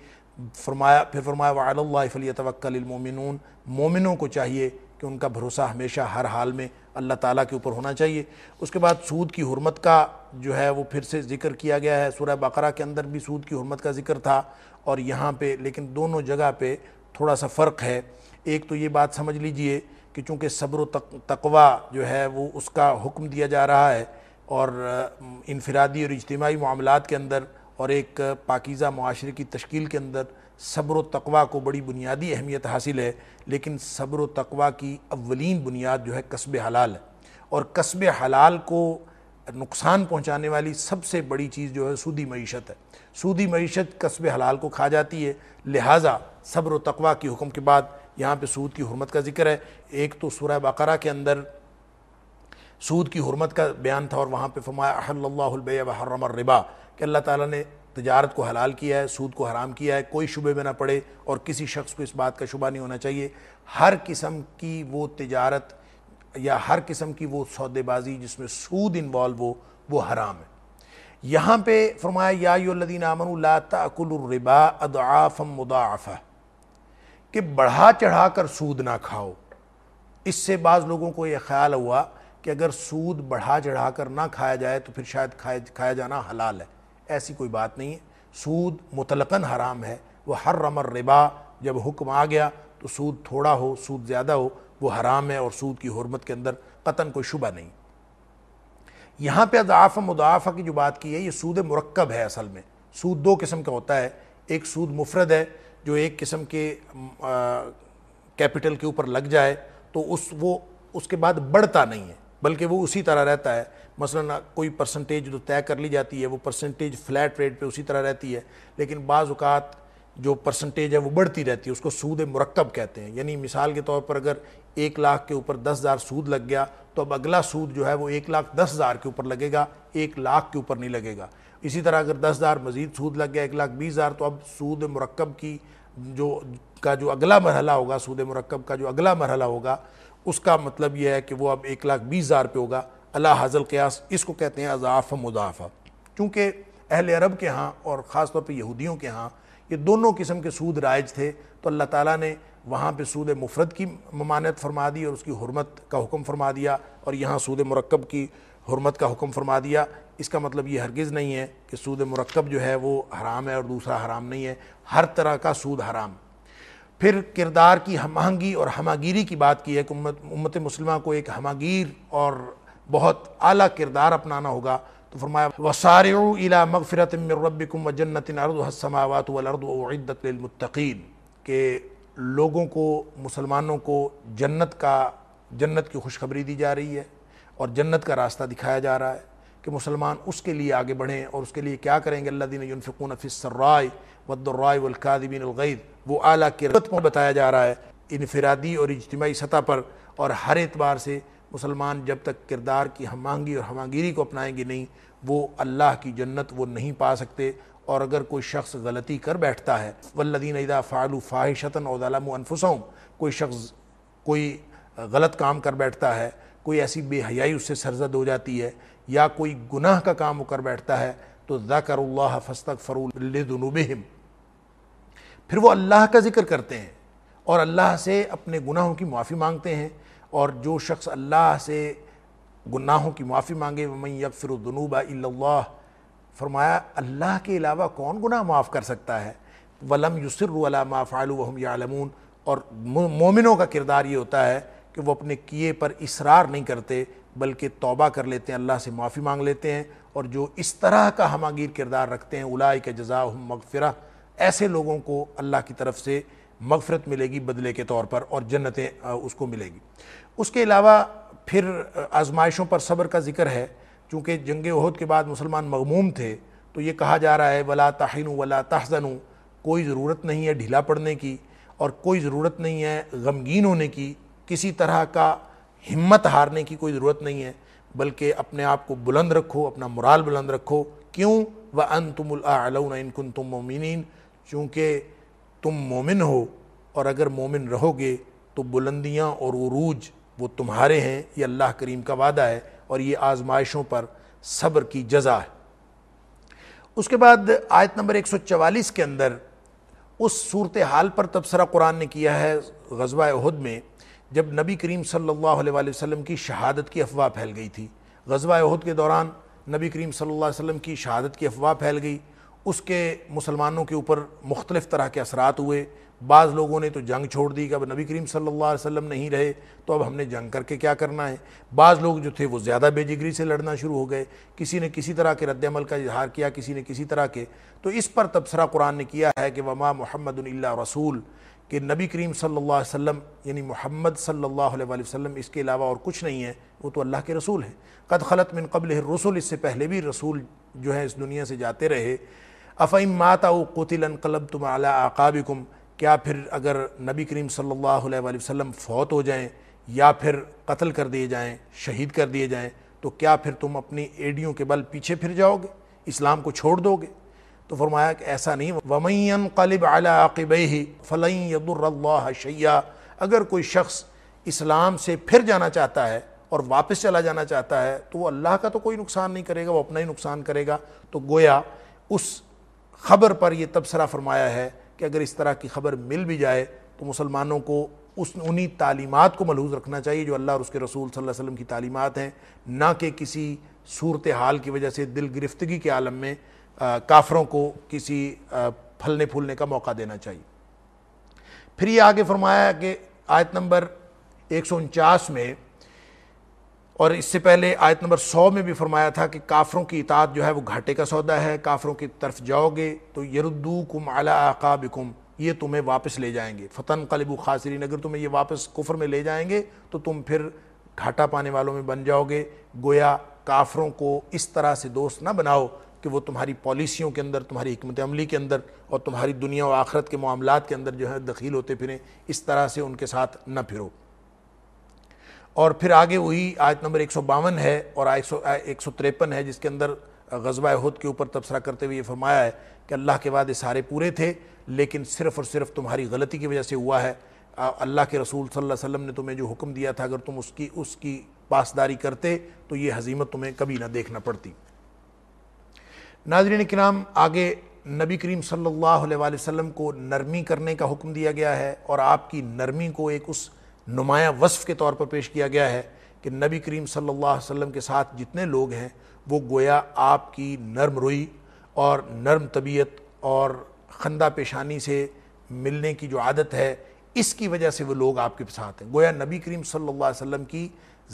फरमाया फिर फरमाया वाली तवक्लमिन मोमिनों को चाहिए कि उनका भरोसा हमेशा हर हाल में अल्लाह ताला के ऊपर होना चाहिए उसके बाद सूद की हरमत का जो है वो फिर से जिक्र किया गया है सूर्य बकरा के अंदर भी सूद की हरमत का जिक्र था और यहाँ पे लेकिन दोनों जगह पे थोड़ा सा फ़र्क है एक तो ये बात समझ लीजिए कि चूँकि सब्र तक, तकवा जो है वो उसका हुक्म दिया जा रहा है और इनफरादी और इज्तमाही मामलों के अंदर और एक पाकिज़ा माशरे की तश्कील के अंदर सब्र तकवा को बड़ी बुनियादी अहमियत हासिल है लेकिन सब्र तकवा की अवलिन बुनियाद जो है कस्ब हलाल है और कस्ब हलाल को नुकसान पहुंचाने वाली सबसे बड़ी चीज़ जो है सूदी मीशत है सूदी मीशत कस्ब हलाल को खा जाती है लिहाजा सब्र तकवा की हुक्म के बाद यहाँ पे सूद की हरमत का जिक्र है एक तो सूरह बकरा के अंदर सूद की हरमत का बयान था और वहाँ पर फरमाया कि अल्लाह ताली ने तजारत को हलाल किया है सूद को हराम किया है कोई शुबे में ना पड़े और किसी शख्स को इस बात का शुबा नहीं होना चाहिए हर किस्म की वो तजारत या हर किस्म की वो सौदेबाजी जिसमें सूद इन्वॉल्व हो वो हराम है यहाँ पे फरमाया यादीन अमन लाकुलरबा अदाफ़म मुदाफ़ा कि बढ़ा चढ़ा कर सूद ना खाओ इससे बाज़ लोगों को यह ख्याल हुआ कि अगर सूद बढ़ा चढ़ा कर ना खाया जाए तो फिर शायद खाया खाया जाना हलाल है ऐसी कोई बात नहीं है सूद मुतलकन हराम है वह हर रमर रिबा जब हुक्म आ गया तो सूद थोड़ा हो सूद ज़्यादा हो वो हराम है और सूद की हरमत के अंदर कतन कोई शुबा नहीं यहाँ पे अदाफ़ मुदाफ़ा की जो बात की है ये सूद मरकब है असल में सूद दो किस्म का होता है एक सूद मुफरद है जो एक किस्म के कैपिटल के ऊपर लग जाए तो उस वो उसके बाद बढ़ता नहीं है बल्कि वो उसी तरह रहता है मसलन कोई परसेंटेज जो तय कर ली जाती है वो परसेंटेज फ्लैट रेट पे उसी तरह रहती है लेकिन बाज़ जो परसेंटेज है वो बढ़ती रहती है उसको सूद मरकब कहते हैं यानी मिसाल के तौर पर अगर एक लाख के ऊपर दस हज़ार सूद लग गया तो अब अगला सूद जो है वो एक लाख दस हज़ार के ऊपर लगेगा एक लाख के ऊपर नहीं लगेगा इसी तरह अगर दस हज़ार मज़ीद सूद लग गया एक लाख बीस हज़ार तो अब सूद मरकब की जो का जो अगला मरहला होगा सूद मरकब का जो अगला मरहला होगा उसका मतलब यह है कि वो अब एक लाख बीस हज़ार पे होगा अला हाजल क्यास इसको कहते हैं अजाफ़ मुदाफ़ा क्योंकि अहल अरब के यहाँ और ख़ासतौर पर यहूदियों के यहाँ ये दोनों किस्म के सूद राइज थे तो अल्लाह ताला ने वहाँ पे सूद मुफरत की ममानत फरमा दी और उसकी हरमत का हुक्म फरमा दिया और यहाँ सूद मरकब की हरमत का हुक्म फरमा दिया इसका मतलब ये हरगिज़ नहीं है कि सूद मरकब जो है वो हराम है और दूसरा हराम नहीं है हर तरह का सूद हराम फिर किरदार की हमाहंगी और हमागीरी की बात की है कि उम्मत उम्मत को एक हमागीर और बहुत आला किरदार अपनाना होगा तो फरमाया वसार इला मगफ़रत रबिकम व जन्नतिन अरदमावत वलरदतमतकीन के लोगों को मुसलमानों को जन्नत का जन्नत की खुशखबरी दी जा रही है और जन्नत का रास्ता दिखाया जा रहा है कि मुसलमान उसके लिए आगे बढ़ें और उसके लिए क्या करेंगे अल्लाह दिन यूनफ़िकून फ़िसराय वद्राय वलकादिबिन अलगैद वो आला किरत में बताया जा रहा है इनफरादी और इजतमाही सतह पर और हर एतबार से मुसलमान जब तक किरदार की हमांगी और हमांगीरी को अपनाएंगे नहीं वो अल्लाह की जन्नत वो नहीं पा सकते और अगर कोई शख्स गलती कर बैठता है वल्लदीन इदा फ़ालू फ़ाहिशतन औदालम अनफुसम कोई शख्स कोई गलत काम कर बैठता है कोई ऐसी बेहयाई उससे सरजद हो जाती है या कोई गुनाह का काम कर बैठता है तो ज़ाकरल्ला फस्तक फ़रूलजुनूबहम फिर वो अल्लाह का ज़िक्र करते हैं और अल्लाह से अपने गुनाहों की माफ़ी मांगते हैं और जो शख्स अल्लाह से गुनाहों की माफ़ी मांगे वमई यकफिर जनूबा अल्लाह फरमाया अल्लाह के अलावा कौन गुनाह माफ़ कर सकता है वलम युसर मा फ़ालू वहम यालमून और मोमिनों का किरदार ये होता है कि वो अपने किए पर इसरार नहीं करते बल्कि तौबा कर लेते हैं अल्लाह से माफ़ी मांग लेते हैं और जो इस तरह का हमागीर किरदार रखते हैं उलाई के जजा मगफ़रा ऐसे लोगों को अल्लाह की तरफ से मगफ़रत मिलेगी बदले के तौर पर और जन्नतें उसको मिलेगी उसके अलावा फिर आजमाइशों पर सब्र का जिक्र है चूँकि जंग वहद के बाद मुसलमान मगमूम थे तो ये कहा जा रहा है वला ताहिन वला तहजनु कोई ज़रूरत नहीं है ढीला पड़ने की और कोई ज़रूरत नहीं है गमगीन होने की किसी तरह का हिम्मत हारने की कोई ज़रूरत नहीं है बल्कि अपने आप को बुलंद रखो अपना मुराल बुलंद रखो क्यों व अन तुमलाउन इनकुन तुम मोमिन चूँकि तुम मोमिन हो और अगर मोमिन रहोगे तो बुलंदियाँ और उरूज वो तुम्हारे हैं ये अल्लाह करीम का वादा है और ये आजमाइशों पर सब्र की जजा है उसके बाद आयत नंबर 144 के अंदर उस सूरत हाल पर तबसरा कुरान ने किया है गजबा उहद में जब नबी करीम सल्लल्लाहु अलैहि वसल्लम की शहादत की अफवाह फैल गई थी गजबा उहद के दौरान नबी करीम सल्लल्लाहु अलैहि वसल्लम की शहादत की अफवाह फैल गई उसके मुसलमानों के ऊपर मुख्तलिफ़ तरह के असरात हुए बाज़ लोगों ने तो जंग छोड़ दी कि अब नबी करीम सल्लल्लाहु अलैहि वसल्लम नहीं रहे तो अब हमने जंग करके क्या करना है बाज़ लोग जो थे वो ज़्यादा बेजिगरी से लड़ना शुरू हो गए किसी ने किसी तरह के रद्दमल का इजहार किया किसी ने किसी तरह के तो इस पर तबसरा कुरान ने किया है कि वमा मोहम्मद रसूल कि नबी करीम सल्लल्लाहु अलैहि वसल्लम यानी मोहम्मद सल्लल्लाहु अलैहि वसल्लम इसके अलावा और कुछ नहीं है वो तो अल्लाह के रसूल हैं कद खलत मिन कबल रसूल इससे पहले भी रसूल जो है इस दुनिया से जाते रहे अफ़ीम माता कतिलन कलब तुम अला आकाबिकुम क्या फिर अगर नबी करीम सल्लल्लाहु अलैहि वसल्लम फ़ौत हो जाएं या फिर कत्ल कर दिए जाएं शहीद कर दिए जाएं तो क्या फिर तुम अपनी एडियों के बल पीछे फिर जाओगे इस्लाम को छोड़ दोगे तो फरमाया कि ऐसा नहीं वमैन कलब आलाब ही फ़लैदुल्ला शैया अगर कोई शख्स इस्लाम से फिर जाना चाहता है और वापस चला जाना चाहता है तो वो अल्लाह का तो कोई नुकसान नहीं करेगा वो अपना ही नुकसान करेगा तो गोया उस खबर पर ये तबसरा फरमाया है कि अगर इस तरह की खबर मिल भी जाए तो मुसलमानों को उस उन्हीं तालीमत को मलहूज रखना चाहिए जो अल्लाह और उसके रसूल सल्लल्लाहु अलैहि वसल्लम की तालीमत हैं ना कि किसी सूरत हाल की वजह से दिल गिरफ्तगी के आलम में आ, काफरों को किसी आ, फलने फूलने का मौका देना चाहिए फिर ये आगे फरमाया कि आयत नंबर एक में और इससे पहले आयत नंबर सौ में भी फरमाया था कि काफ़रों की इतात जो है वो घाटे का सौदा है काफ़रों की तरफ जाओगे तो यरुद्दू कुम अला आकाबिकुम ये तुम्हें वापस ले जाएंगे फ़तन कलबू खासरीन अगर तुम्हें ये वापस कुफर में ले जाएंगे तो तुम फिर घाटा पाने वालों में बन जाओगे गोया काफ़रों को इस तरह से दोस्त ना बनाओ कि वो तुम्हारी पॉलिसियों के अंदर तुम्हारी हमत अमली के अंदर और तुम्हारी दुनिया और आखरत के मामला के अंदर जो है दखील होते फिरें इस तरह से उनके साथ न फिरो और फिर आगे वही आयत नंबर एक है और एक सौ है जिसके अंदर गजबा हद के ऊपर तबसरा करते हुए ये फरमाया है कि अल्लाह के वादे सारे पूरे थे लेकिन सिर्फ़ और सिर्फ तुम्हारी गलती की वजह से हुआ है अल्लाह के रसूल सल्लल्लाहु अलैहि वसल्लम ने तुम्हें जो हुक्म दिया था अगर तुम उसकी उसकी पासदारी करते तो ये हजीमत तुम्हें कभी ना देखना पड़ती नाजरीन के नाम आगे नबी करीम सल्लल्लाहु अलैहि वसल्लम को नरमी करने का हुक्म दिया गया है और आपकी नरमी को एक उस नुमाया वस्फ के तौर पर पेश किया गया है कि नबी करीम सल्ला वसम के साथ जितने लोग हैं वो गोया आपकी नर्म रोई और नर्म तबीयत और खंदा पेशानी से मिलने की जो आदत है इसकी वजह से वो लोग आपके साथ हैं गोया नबी करीम सल्ला वसम की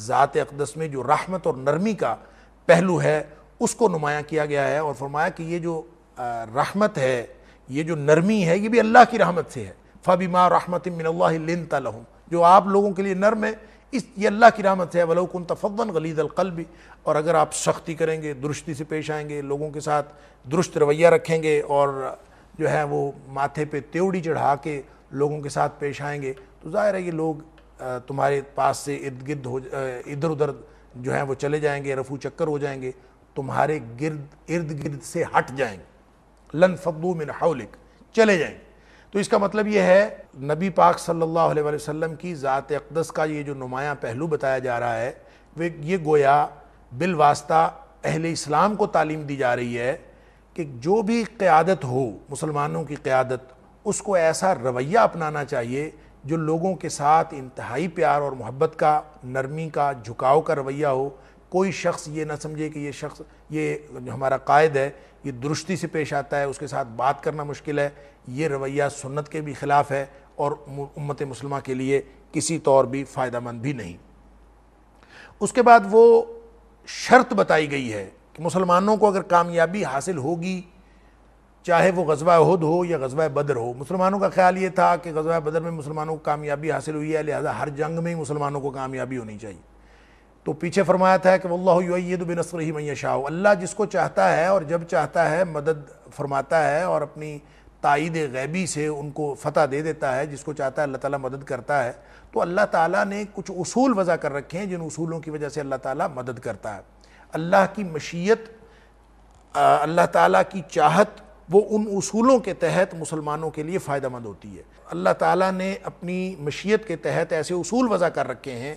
ज़ात अकदस में जो राहमत और नरमी का पहलू है उसको नुमाया किया गया है और फरमाया कि ये जो रहमत है ये जो नरमी है ये भी अल्लाह की रहमत से है फ़बीमा रहमत मिनल्लाम जो आप लोगों के लिए नर्म है इस ये अल्लाह की रामत है वलकुन तफ़न गलीद भी और अगर आप सख्ती करेंगे दुरुस्ती से पेश आएंगे लोगों के साथ दुरुस्त रवैया रखेंगे और जो है वो माथे पे त्योड़ी चढ़ा के लोगों के साथ पेश आएंगे तो ज़ाहिर है ये लोग तुम्हारे पास से इर्द गिर्द हो इधर उधर जो है वो चले जाएंगे रफू चक्कर हो जाएंगे तुम्हारे गिर्द इर्द गिर्द से हट जाएंगे लन फब्दू मिन हाउलिक चले जाएंगे तो इसका मतलब यह है नबी पाक सल्लल्लाहु अलैहि वसल्लम की ज़ात अकदस का ये जो नुमाया पहलू बताया जा रहा है वे ये गोया बिल वास्ता अहल इस्लाम को तालीम दी जा रही है कि जो भी क़्यादत हो मुसलमानों की क़्यादत उसको ऐसा रवैया अपनाना चाहिए जो लोगों के साथ इंतहाई प्यार और मोहब्बत का नरमी का झुकाव का रवैया हो कोई शख्स ये ना समझे कि ये शख्स ये हमारा कायद है ये दुरुस्ती से पेश आता है उसके साथ बात करना मुश्किल है ये रवैया सुन्नत के भी खिलाफ है और उम्मत मुसलमा के लिए किसी तौर भी फ़ायदा मंद भी नहीं उसके बाद वो शर्त बताई गई है कि मुसलमानों को अगर कामयाबी हासिल होगी चाहे वो गजबा अहद हो या गजबा बदर हो मुसलमानों का ख्याल ये था कि गजबा बदर में मुसलमानों को कामयाबी हासिल हुई है लिहाजा हर जंग में ही मुसलमानों को कामयाबी होनी चाहिए तो पीछे फरमाया था कि वल्लाबनसर ही शाह अल्लाह जिसको चाहता है और जब चाहता है मदद फरमाता है और अपनी तइद गैबी से उनको फ़तह दे देता है जिसको चाहता है अल्लाह ताला मदद करता है तो अल्लाह ताला ने कुछ उसूल वज़ा कर रखे हैं जिन उसूलों की वजह से अल्लाह ताला मदद करता है अल्लाह की मशीयत अल्लाह ताला की चाहत वो उन उसूलों के तहत मुसलमानों के लिए फ़ायदा मंद होती है अल्लाह ताली ने अपनी मशीत के तहत ऐसे उसूल वज़ा कर रखे हैं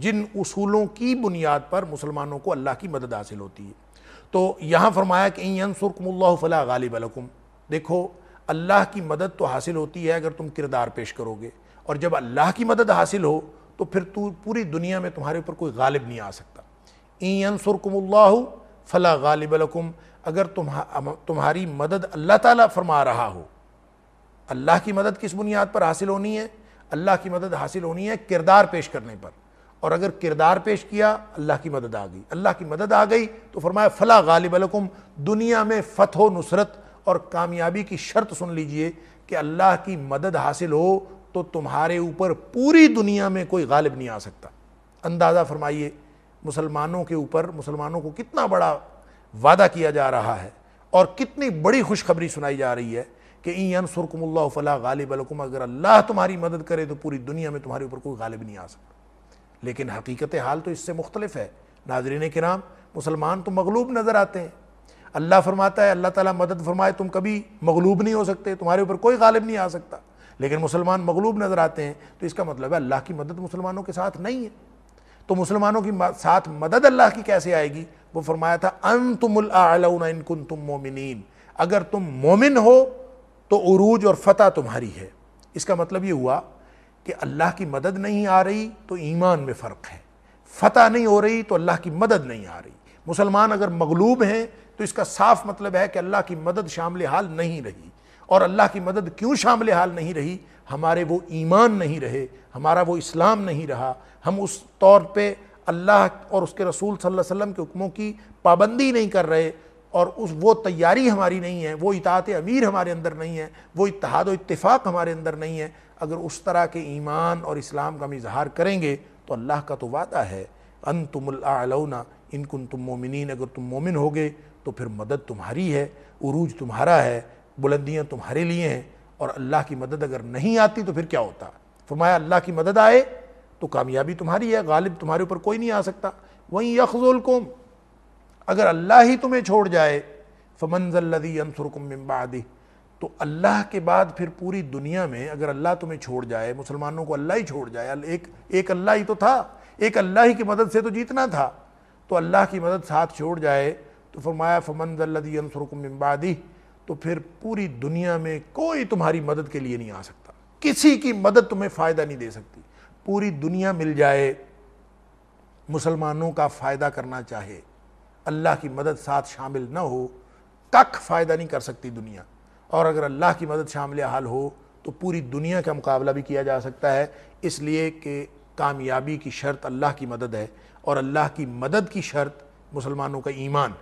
जिन उसूलों की बुनियाद पर मुसलमानों को अल्लाह की मदद हासिल होती है तो यहाँ फरमाया कि यनसरकमल्ला फ़ला गालिब अलकुम देखो अल्लाह की मदद तो हासिल होती है अगर तुम किरदार पेश करोगे और जब अल्लाह की मदद हासिल हो तो फिर तू पूरी दुनिया में तुम्हारे ऊपर कोई गालिब नहीं आ सकता यनसरकमल्ला फ़ला गालिब अलकुम अगर तुम तुम्हारी मदद अल्लाह ताला फरमा रहा हो अल्लाह की मदद किस बुनियाद पर हासिल होनी है अल्लाह की मदद हासिल होनी है किरदार पेश करने पर और अगर किरदार पेश किया अल्लाह की मदद आ गई अल्लाह की मदद आ गई तो फरमाया फ़ला गालिब दुनिया में फ़तह नुसरत और कामयाबी की शर्त सुन लीजिए कि अल्लाह की मदद हासिल हो तो तुम्हारे ऊपर पूरी दुनिया में कोई गालिब नहीं आ सकता अंदाज़ा फरमाइए मुसलमानों के ऊपर मुसलमानों को कितना बड़ा वादा किया जा रहा है और कितनी बड़ी खुशखबरी सुनाई जा रही है कि इन सुरकमल्ला फ़ला गालिब अगर अल्लाह तुम्हारी मदद करे तो पूरी दुनिया में तुम्हारे ऊपर कोई गालिब नहीं आ सकता लेकिन हकीकत हाल तो इससे मुख्तलिफ है नाजरीन के नाम मुसलमान तो मगलूब नज़र आते हैं अल्लाह फरमाता है अल्लाह ताला मदद फरमाए तुम कभी मगलूब नहीं हो सकते तुम्हारे ऊपर कोई गालिब नहीं आ सकता लेकिन मुसलमान मगलूब नज़र आते हैं तो इसका मतलब है अल्लाह की मदद मुसलमानों के साथ नहीं है तो मुसलमानों की साथ मदद अल्लाह की कैसे आएगी वो फरमाया था अन तुमलाउन तुम मोमिन अगर तुम मोमिन हो तो उरूज और फतह तुम्हारी है इसका मतलब ये हुआ कि अल्लाह की मदद नहीं आ रही तो ईमान में फ़र्क है फतह नहीं हो रही तो अल्लाह की मदद नहीं आ रही मुसलमान अगर मगलूब हैं तो इसका साफ मतलब है कि अल्लाह की मदद शामिल हाल नहीं रही और अल्लाह की मदद क्यों शामिल हाल नहीं रही हमारे वो ईमान नहीं रहे हमारा वो इस्लाम नहीं रहा हम उस तौर पर अल्लाह और उसके रसूल सल्लल्लाहु अलैहि वसल्लम के हुक्मों की पाबंदी नहीं कर रहे और उस वो तैयारी हमारी नहीं है वो इतात अमीर हमारे अंदर नहीं है वो इतहाद इतफ़ाक़ हमारे अंदर नहीं है अगर उस तरह के ईमान और इस्लाम का हम इजहार करेंगे तो अल्लाह का तो वादा है अन अलौना इनकुन तुम मोमिन अगर तुम मोमिन होगे तो फिर मदद तुम्हारी है उरूज तुम्हारा है बुलंदियाँ तुम्हारे लिए हैं और अल्लाह की मदद अगर नहीं आती तो फिर क्या होता फरमाया अल्लाह की मदद आए तो कामयाबी तुम्हारी है गालिब तुम्हारे ऊपर कोई नहीं आ सकता वहीं यकजुल कुम अगर अल्लाह ही तुम्हें छोड़ जाए फमनजल्लदी अनसरकुम तो अल्लाह के बाद फिर पूरी दुनिया में अगर अल्लाह तुम्हें छोड़ जाए मुसलमानों को अल्लाह ही छोड़ जाए एक एक अल्लाह ही तो था एक अल्लाह ही की मदद से तो जीतना था तो अल्लाह की मदद साथ छोड़ जाए तो फरमाया फमन ज़ल्लदीसरकमबादी तो फिर पूरी दुनिया में कोई तुम्हारी मदद के लिए नहीं आ सकता किसी की मदद तुम्हें फ़ायदा नहीं दे सकती पूरी दुनिया मिल जाए मुसलमानों का फ़ायदा करना चाहे अल्लाह की मदद साथ शामिल ना हो कख फ़ायदा नहीं कर सकती दुनिया और अगर अल्लाह की मदद शामिल हाल हो तो पूरी दुनिया का मुकाबला भी किया जा सकता है इसलिए कि कामयाबी की शर्त अल्लाह की मदद है और अल्लाह की मदद की शर्त मुसलमानों का ईमान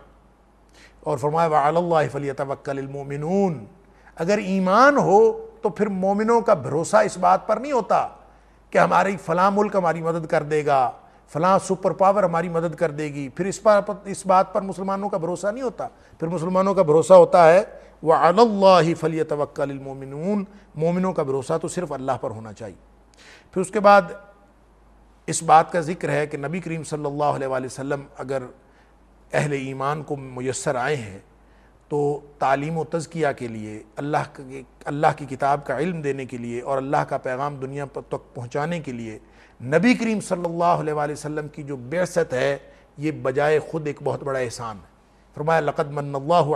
और फरमाए वाल तवक्लमिन अगर ईमान हो तो फिर मोमिनों का भरोसा इस बात पर नहीं होता कि हमारी फ़लाँ मुल्क हमारी मदद कर देगा फ़लाँ सुपर पावर हमारी मदद कर देगी फिर इस पर इस बात पर मुसलमानों का भरोसा नहीं होता फिर मुसलमानों का भरोसा होता है व अल्लाह फली मोमिनों का भरोसा तो सिर्फ अल्लाह पर होना चाहिए फिर उसके बाद इस बात का जिक्र है कि नबी करीम सल्लल्लाहु अलैहि अगर अहल ईमान को मैसर आए हैं तो तालीम व तज़किया के लिए अल्लाह अल्लाह की किताब का इल्म देने के लिए और अल्लाह का पैगाम दुनिया पर तक पहुँचाने के लिए नबी करीम सल्ला अलैहि की जो बेसत है ये बजाय ख़ुद एक बहुत बड़ा एहसान है फरमाया लक़द मन्नल्लाहु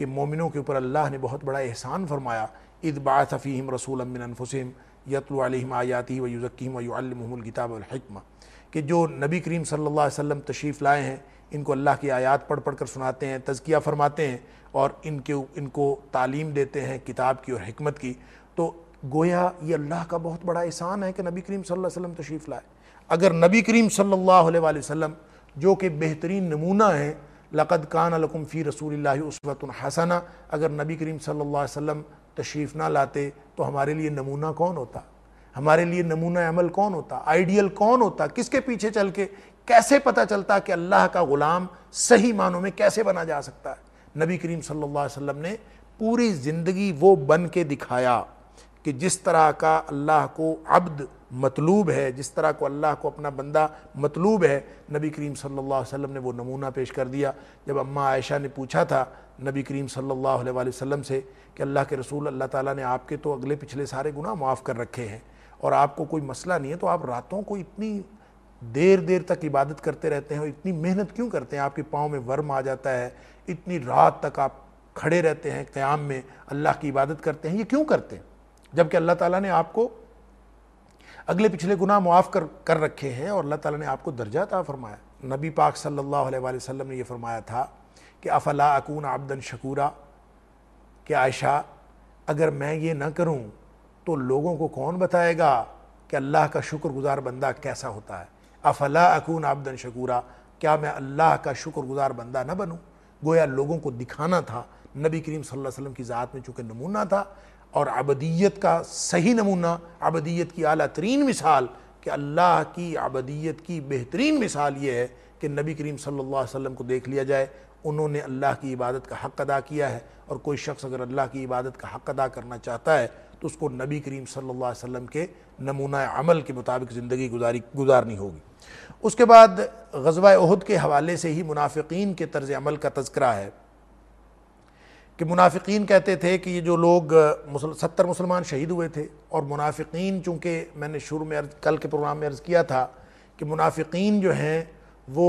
कि मोमिनों के ऊपर अल्लाह ने बहुत बड़ा एहसान फरमाया इदबाफ़ीम रसूल अमिनफ़ुसम यतलम आयाती व युज़कीम वमकिताबलकमा कि जो नबी करीम सल्ला वम तशरीफ़ लाए हैं इनको अल्लाह की आयात पढ़ पढ़ कर सुनाते हैं तज़किया फरमाते हैं और इनके इनको तालीम देते हैं किताब की और हमत की तो गोया ये अल्लाह का बहुत बड़ा एहसान है कि नबी करीम सल्लल्लाहु अलैहि वसल्लम तशरीफ़ लाए अगर नबी करीम सल्लल्लाहु अलैहि वसल्लम जो कि बेहतरीन नमूना हैं लक़द कान लकुम फ़ी रसूल उसवत हसना अगर नबी करीम सल्ला तशरीफ़ ना लाते तो हमारे लिए नमूना कौन होता हमारे लिए नमूना अमल कौन होता आइडियल कौन होता किसके पीछे चल के कैसे पता चलता कि अल्लाह का ग़ुलाम सही मानों में कैसे बना जा सकता है नबी करीम सल्ला वम ने पूरी ज़िंदगी वो बन के दिखाया कि जिस तरह का अल्लाह को अब्द मतलूब है जिस तरह को अल्लाह को अपना बंदा मतलूब है नबी करीम सल्लल्लाहु अलैहि वसल्लम ने वो नमूना पेश कर दिया जब अम्मा आयशा ने पूछा था नबी करीम सल्लल्लाहु अलैहि वसल्लम से कि अल्लाह के रसूल अल्लाह ताला ने आपके तो अगले पिछले सारे गुनाह माफ़ कर रखे हैं और आपको कोई मसला नहीं है तो आप रातों को इतनी देर देर तक इबादत करते रहते हैं और इतनी मेहनत क्यों करते हैं आपके पाँव में वर्म आ जाता है इतनी रात तक आप खड़े रहते हैं क़्याम में अल्लाह की इबादत करते हैं ये क्यों करते हैं जबकि अल्लाह ताला ने आपको अगले पिछले गुनाह मुआफ़ कर कर रखे हैं और अल्लाह ताला ने आपको दर्जा था फरमाया नबी पाक सल्लल्लाहु अलैहि वसल्लम ने यह फरमाया था कि अफला अकून आबदन शकूरा कि आयशा अगर मैं ये ना करूँ तो लोगों को कौन बताएगा कि अल्लाह का शुक्रगुजार बंदा कैसा होता है अफला अकून आबदन शकूरा क्या मैं अल्लाह का शुक्रगुजार बंदा ना बनूँ गोया लोगों को दिखाना था नबी करीम सल्लल्लाहु अलैहि वसल्लम की ज़ात में चूँकि नमूना था और आबदीत का सही नमूना आबदीत की अली तरीन मिसाल कि अल्लाह की आबदीत की बेहतरीन मिसाल ये है कि नबी करीम सल्ला अलैहि को देख लिया जाए उन्होंने अल्लाह की इबादत का हक़ अदा किया है और कोई शख्स अगर अल्लाह की इबादत का हक़ अदा करना चाहता है तो उसको नबी करीम सल्ला वसम के नमूना अमल के मुताबिक ज़िंदगी गुजारी गुजारनी होगी उसके बाद गजवा अहद के हवाले से ही मुनाफिक के तर्ज अमल का तस्करा है कि मुनाफिकीन कहते थे कि ये जो लोग मुसल, सत्तर मुसलमान शहीद हुए थे और मुनाफिकीन चूँकि मैंने शुरू में अर्ज कल के प्रोग्राम में अर्ज़ किया था कि मुनाफिकीन जो हैं वो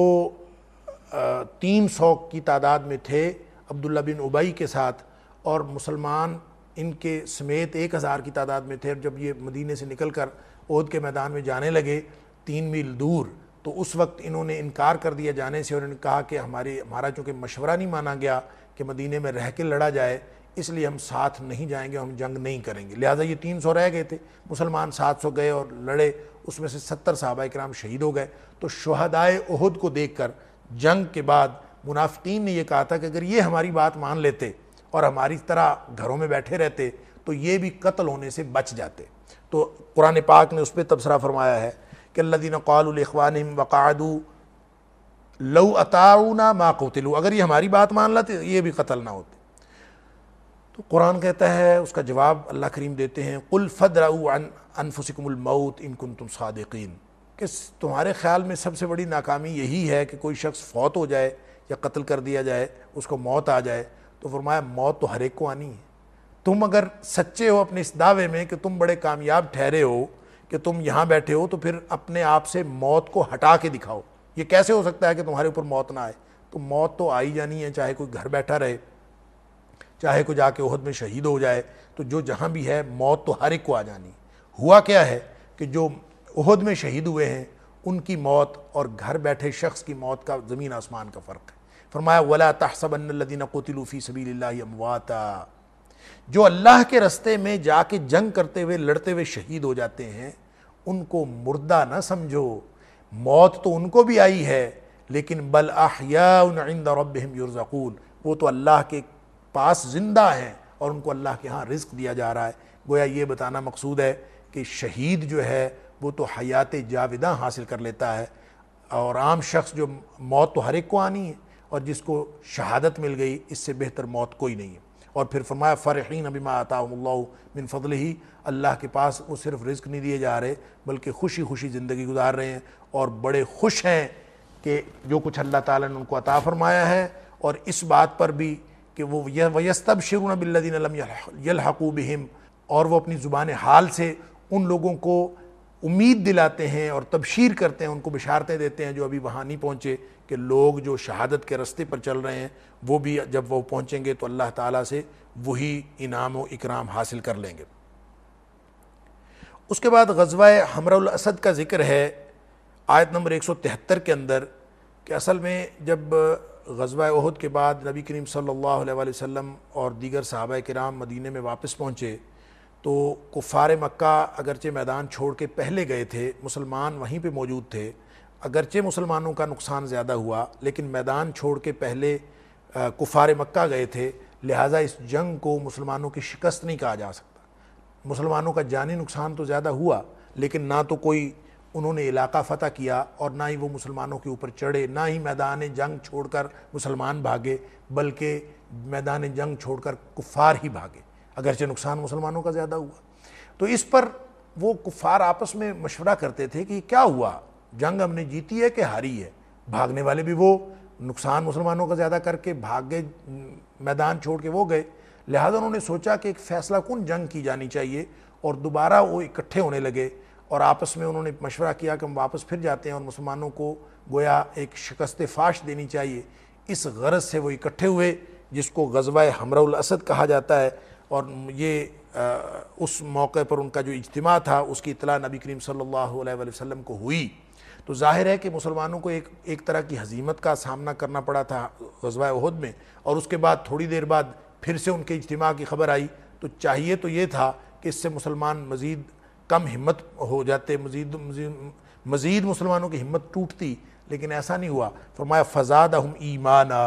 तीन सौ की तादाद में थे अब्दुल्ला बिन उबई के साथ और मुसलमान इनके समेत एक हज़ार की तादाद में थे जब ये मदीने से निकल कर ओद के मैदान में जाने लगे तीन मील दूर तो उस वक्त इन्होंने इनकार कर दिया जाने से और इन्होंने कहा कि हमारे हमारा चूँकि मशवरा नहीं माना गया कि मदीने में रह के लड़ा जाए इसलिए हम साथ नहीं जाएंगे हम जंग नहीं करेंगे लिहाजा ये तीन सौ रह गए थे मुसलमान सात सौ गए और लड़े उसमें से सत्तर साहबा कराम शहीद हो गए तो शहदाए उहद को देख कर जंग के बाद मुनाफ्तीन ने यह कहा था कि अगर ये हमारी बात मान लेते और हमारी तरह घरों में बैठे रहते तो ये भी कत्ल होने से बच जाते तो कुरान पाक ने उस पर तबसरा फरमाया है कि अल्लादीन कौलखवान वक़ादू लऊ अताउना मा कोतिलू अगर ये हमारी बात मान लाते ये भी कतल ना होते तो कुरान कहता है उसका जवाब अल्लाह करीम देते हैं कुल फदराऊ अनफुसिकमौत इनकुन तुम सदकिन कि तुम्हारे ख्याल में सबसे बड़ी नाकामी यही है कि कोई शख्स फौत हो जाए या कत्ल कर दिया जाए उसको मौत आ जाए तो फरमाया मौत तो हर एक को आनी है तुम अगर सच्चे हो अपने इस दावे में कि तुम बड़े कामयाब ठहरे हो कि तुम यहाँ बैठे हो तो फिर अपने आप से मौत को हटा के दिखाओ ये कैसे हो सकता है कि तुम्हारे ऊपर मौत ना आए तो मौत तो आई जानी है चाहे कोई घर बैठा रहे चाहे कोई जाके उहद में शहीद हो जाए तो जो जहाँ भी है मौत तो हर एक को आ जानी हुआ क्या है कि जो उहद में शहीद हुए हैं उनकी मौत और घर बैठे शख्स की मौत का ज़मीन आसमान का फ़र्क है फरमाया वला तहसबनदीन कोतलूफ़ी सबी अमवाता जो अल्लाह के रस्ते में जाके जंग करते हुए लड़ते हुए शहीद हो जाते हैं उनको मुर्दा ना समझो मौत तो उनको भी आई है लेकिन बल आहियाद रबिम युरजकून वो तो अल्लाह के पास ज़िंदा हैं और उनको अल्लाह के यहाँ रिस्क दिया जा रहा है गोया ये बताना मकसूद है कि शहीद जो है वो तो हयात जाविदा हासिल कर लेता है और आम शख्स जो मौत तो हर एक को आनी है और जिसको शहादत मिल गई इससे बेहतर मौत कोई नहीं है और फिर फरमाया फ़रहीन अबिमा बिन फजल ही अल्लाह के पास वो सिर्फ रिस्क नहीं दिए जा रहे बल्कि खुशी खुशी ज़िंदगी गुजार रहे हैं और बड़े खुश हैं कि जो कुछ अल्लाह ताला ने उनको अता फरमाया है और इस बात पर भी कि वो वयस्तब शिरुन बिल्लिन यलहकू बहम और वो अपनी ज़ुबान हाल से उन लोगों को उम्मीद दिलाते हैं और तबशीर करते हैं उनको बिशारतें देते हैं जो अभी वहाँ नहीं पहुँचे कि लोग जो शहादत के रस्ते पर चल रहे हैं वो भी जब वो पहुँचेंगे तो अल्लाह ताला से वही इनाम और इकराम हासिल कर लेंगे उसके बाद गजवा असद का जिक्र है आयत नंबर एक सौ तिहत्तर के अंदर कि असल में जब गजवा उहद के बाद नबी करीम सल्लल्लाहु अलैहि वसल्लम और दीगर साहबा कराम मदीने में वापस पहुँचे तो कुफार मक्का अगरचे मैदान छोड़ के पहले गए थे मुसलमान वहीं पे मौजूद थे अगरचे मुसलमानों का नुकसान ज़्यादा हुआ लेकिन मैदान छोड़ के पहले कुफार मक्का गए थे लिहाजा इस जंग को मुसलमानों की शिकस्त नहीं कहा जा सकता मुसलमानों का जानी नुकसान तो ज़्यादा हुआ लेकिन ना तो कोई उन्होंने इलाका फ़तह किया और ना ही वो मुसलमानों के ऊपर चढ़े ना ही मैदान जंग छोड़कर मुसलमान भागे बल्कि मैदान जंग छोड़कर कुफार ही भागे अगरचे नुकसान मुसलमानों का ज़्यादा हुआ तो इस पर वो कुफार आपस में मशवरा करते थे कि क्या हुआ जंग हमने जीती है कि हारी है भागने वाले भी वो नुकसान मुसलमानों का ज़्यादा करके भाग गए मैदान छोड़ के वो गए लिहाजा उन्होंने सोचा कि एक फैसला कौन जंग की जानी चाहिए और दोबारा वो इकट्ठे होने लगे और आपस में उन्होंने मशवरा किया कि हम वापस फिर जाते हैं और मुसलमानों को गोया एक शिकस्त फाश देनी चाहिए इस गरज से वो इकट्ठे हुए जिसको गजवा उल असद कहा जाता है और ये आ, उस मौके पर उनका जो इज्तम था उसकी इतला नबी करीम सल्लल्लाहु अलैहि वसल्लम को हुई तो ज़ाहिर है कि मुसलमानों को एक एक तरह की हजीमत का सामना करना पड़ा था गजवा उहद में और उसके बाद थोड़ी देर बाद फिर से उनके इज्तम की खबर आई तो चाहिए तो ये था कि इससे मुसलमान मज़ीद कम हिम्मत हो जाते मज़ीद मज़ीद मुसलमानों की हिम्मत टूटती लेकिन ऐसा नहीं हुआ फरमाया फजाद हम ईमाना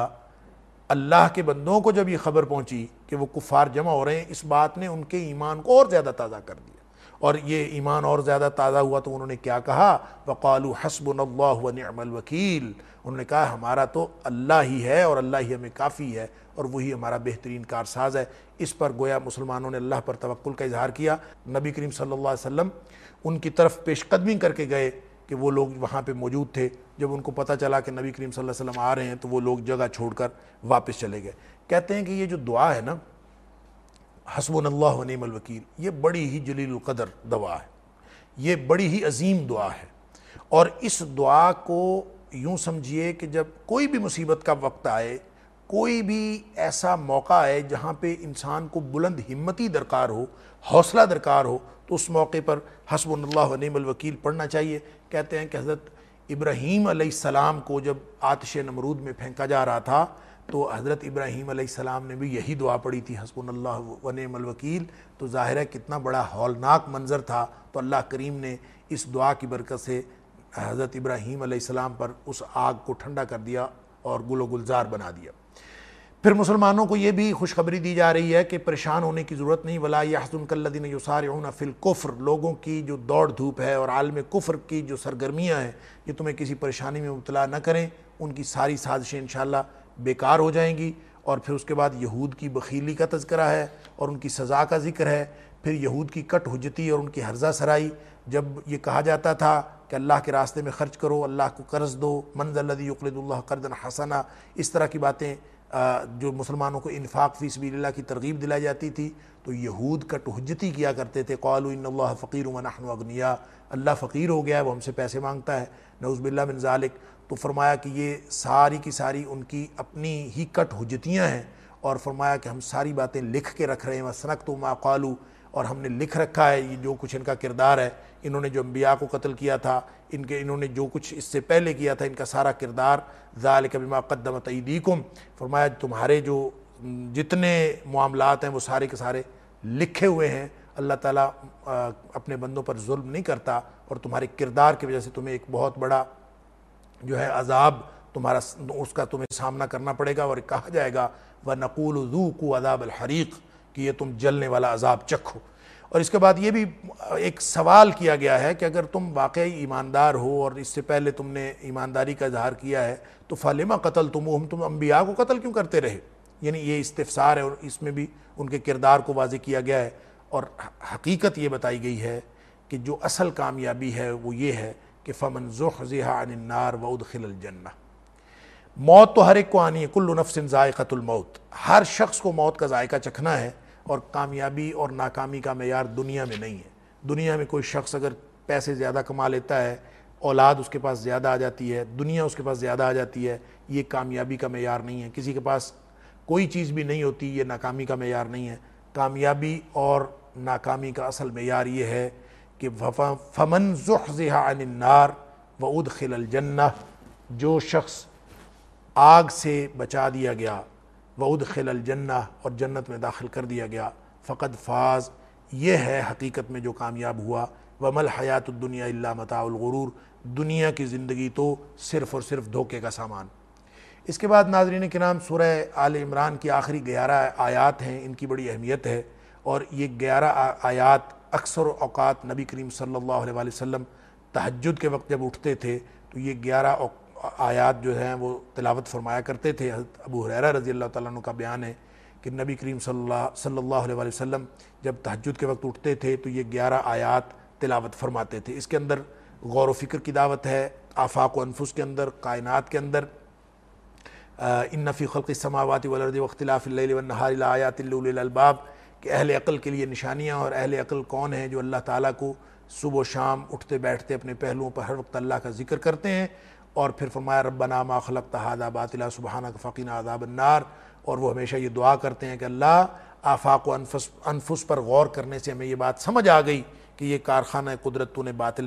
अल्लाह के बंदों को जब ये खबर पहुंची कि वो कुफार जमा हो रहे हैं इस बात ने उनके ईमान को और ज़्यादा ताज़ा कर दिया और ये ईमान और ज़्यादा ताज़ा हुआ तो उन्होंने क्या कहा वक़ालू हसबन वकील उन्होंने कहा हमारा तो अल्लाह ही है और अल्लाह ही हमें काफ़ी है और वही हमारा बेहतरीन कारसाज है इस पर गोया मुसलमानों ने अल्लाह पर तवक्ल का इजहार किया नबी करीम सल्लल्लाहु अलैहि वसल्लम उनकी तरफ पेशकदमी करके गए कि वो लोग वहाँ पर मौजूद थे जब उनको पता चला कि नबी करीम सल्लल्लाहु अलैहि वसल्लम आ रहे हैं तो वो लोग जगह छोड़कर वापस चले गए कहते हैं कि ये जो दुआ है ना हसबन अल्लाह वकील ये बड़ी ही जलीलकदर दुआ है ये बड़ी ही अजीम दुआ है और इस दुआ को यूँ समझिए कि जब कोई भी मुसीबत का वक्त आए कोई भी ऐसा मौका आए जहाँ पर इंसान को बुलंद हिम्मती दरकार हो हौसला दरकार हो तो उस मौके पर हसबल्ला वकील पढ़ना चाहिए कहते हैं कि हज़रत इब्राहीम सलाम को जब आतश नमरूद में फेंका जा रहा था तो हज़रत इब्राहीम सलाम ने भी यही दुआ पढ़ी थी हसबुल्ला वनमल वकील तो ज़ाहिर है कितना बड़ा हौलनाक मंज़र था तो अल्लाह करीम ने इस दुआ की बरकत से हज़रत इब्राहीम सलाम पर उस आग को ठंडा कर दिया और गुल गुलजार बना दिया फिर मुसलमानों को ये भी खुशखबरी दी जा रही है कि परेशान होने की ज़रूरत नहीं वला यहसनकल्लिन युसारऊन फिल कुफ़्र लोगों की जो दौड़ धूप है और आलम कुफ़्र की जो सरगर्मियाँ हैं ये तुम्हें किसी परेशानी में मुबला न करें उनकी सारी साजिशें इन बेकार हो जाएंगी और फिर उसके बाद यहूद की बखीली का तस्करा है और उनकी सज़ा का जिक्र है फिर यहूद की कट हजती और उनकी हर्जा सराई जब ये कहा जाता था कि अल्लाह के रास्ते में ख़र्च करो अल्लाह को कर्ज़ दो मंजल्दी यकलदल्ला कर्दन हसना इस तरह की बातें जो मुसलमानों को इन्फाक फ़ी सबील्ला की तरगीब दिलाई जाती थी तो यहूद का टहजती किया करते थे कौल फ़कीर उमन अगनिया अल्लाह फ़कीर हो गया है वो हमसे पैसे मांगता है नौज़बिल्ला बिन ज़ालिक तो फरमाया कि ये सारी की सारी उनकी अपनी ही कट हजतियाँ हैं और फरमाया कि हम सारी बातें लिख के रख रहे हैं वनक तो माकालू और हमने लिख रखा है ये जो कुछ इनका किरदार है इन्होंने जो अम्बिया को कत्ल किया था इनके इन्होंने जो कुछ इससे पहले किया था इनका सारा किरदार ज़ाल कबिमा कदम को फरमाया तुम्हारे जो जितने मामला हैं वो सारे के सारे लिखे हुए हैं अल्लाह ताला अपने बंदों पर जुल्म नहीं करता और तुम्हारे किरदार की वजह से तुम्हें एक बहुत बड़ा जो है अजाब तुम्हारा उसका तुम्हें सामना करना पड़ेगा और कहा जाएगा व नकूल जू को अदाब हरीक कि ये तुम जलने वाला अजाब चखो और इसके बाद ये भी एक सवाल किया गया है कि अगर तुम वाकई ईमानदार हो और इससे पहले तुमने ईमानदारी का इजहार किया है तो फ़ालिमा कतल तुम हम तुम अम्बिया को कत्ल क्यों करते रहे यानी ये इस्तफसार है और इसमें भी उनके किरदार को वाज किया गया है और हकीकत ये बताई गई है कि जो असल कामयाबी है वो ये है कि फ़मन ज़ुहा वउद खिलल खिलजन्ना मौत तो हर एक को आनी है कुल्लु नफसिन ज़ायक़तुलमौत हर शख्स को मौत का जायका चखना है और कामयाबी और नाकामी का मैार दुनिया में नहीं है दुनिया में कोई शख्स अगर पैसे ज़्यादा कमा लेता है औलाद उसके पास ज़्यादा आ जाती है दुनिया उसके पास ज़्यादा आ जाती है ये कामयाबी का मैार नहीं है किसी के पास कोई चीज़ भी नहीं होती ये नाकामी का मैार नहीं है कामयाबी और नाकामी का असल मैार ये है कि जुख फमन जुहजहानार व उद खिलजन्ना जो शख्स आग से बचा दिया गया वऊद खिल जन्ना और जन्नत में दाखिल कर दिया गया फ़कत फाज ये है हकीकत में जो कामयाब हुआ वमल हयात दुनिया अल्ला दुनिया की ज़िंदगी तो सिर्फ़ और सिर्फ धोखे का सामान इसके बाद नाजरीन के नाम सुरह आल इमरान की आखिरी ग्यारह आयात हैं इनकी बड़ी अहमियत है और ये ग्यारह आयात अक्सर अवकात नबी करीम सल्लल्लाहु अलैहि वसल्लम तहजद के वक्त जब उठते थे तो ये ग्यारह आयात जो हैं वो तिलावत फरमाया करते थे अबू हुररा रज़ी अल्लाह तु का बयान है कि नबी करीम अलैहि वसम जब तहजद के वक्त उठते थे तो ये ग्यारह आयात तिलावत फरमाते थे इसके अंदर गौर वफ़िक्र की दावत है आफाक अनफुस के अंदर कायनात के अंदर इन नफ़ी खल्क समावती वलरद वख्तिलाफ़िल्लाहारयातबाब के अहल अक़ल के लिए निशानियाँ और अहल अक़ल कौन हैं जो अल्लाह ताली को सुबह शाम उठते बैठते अपने पहलुओं पर हर वक्त अल्लाह का जिक्र करते हैं और फिर फरमाया रब्बना खलक तहादा बातिला सुबहाना फ़कीन आदाबनार और वो हमेशा ये दुआ करते हैं कि अल्लाह आफाक अनफस अनफुस पर गौर करने से हमें ये बात समझ आ गई कि ये कारखाना कुदरत ने बातिल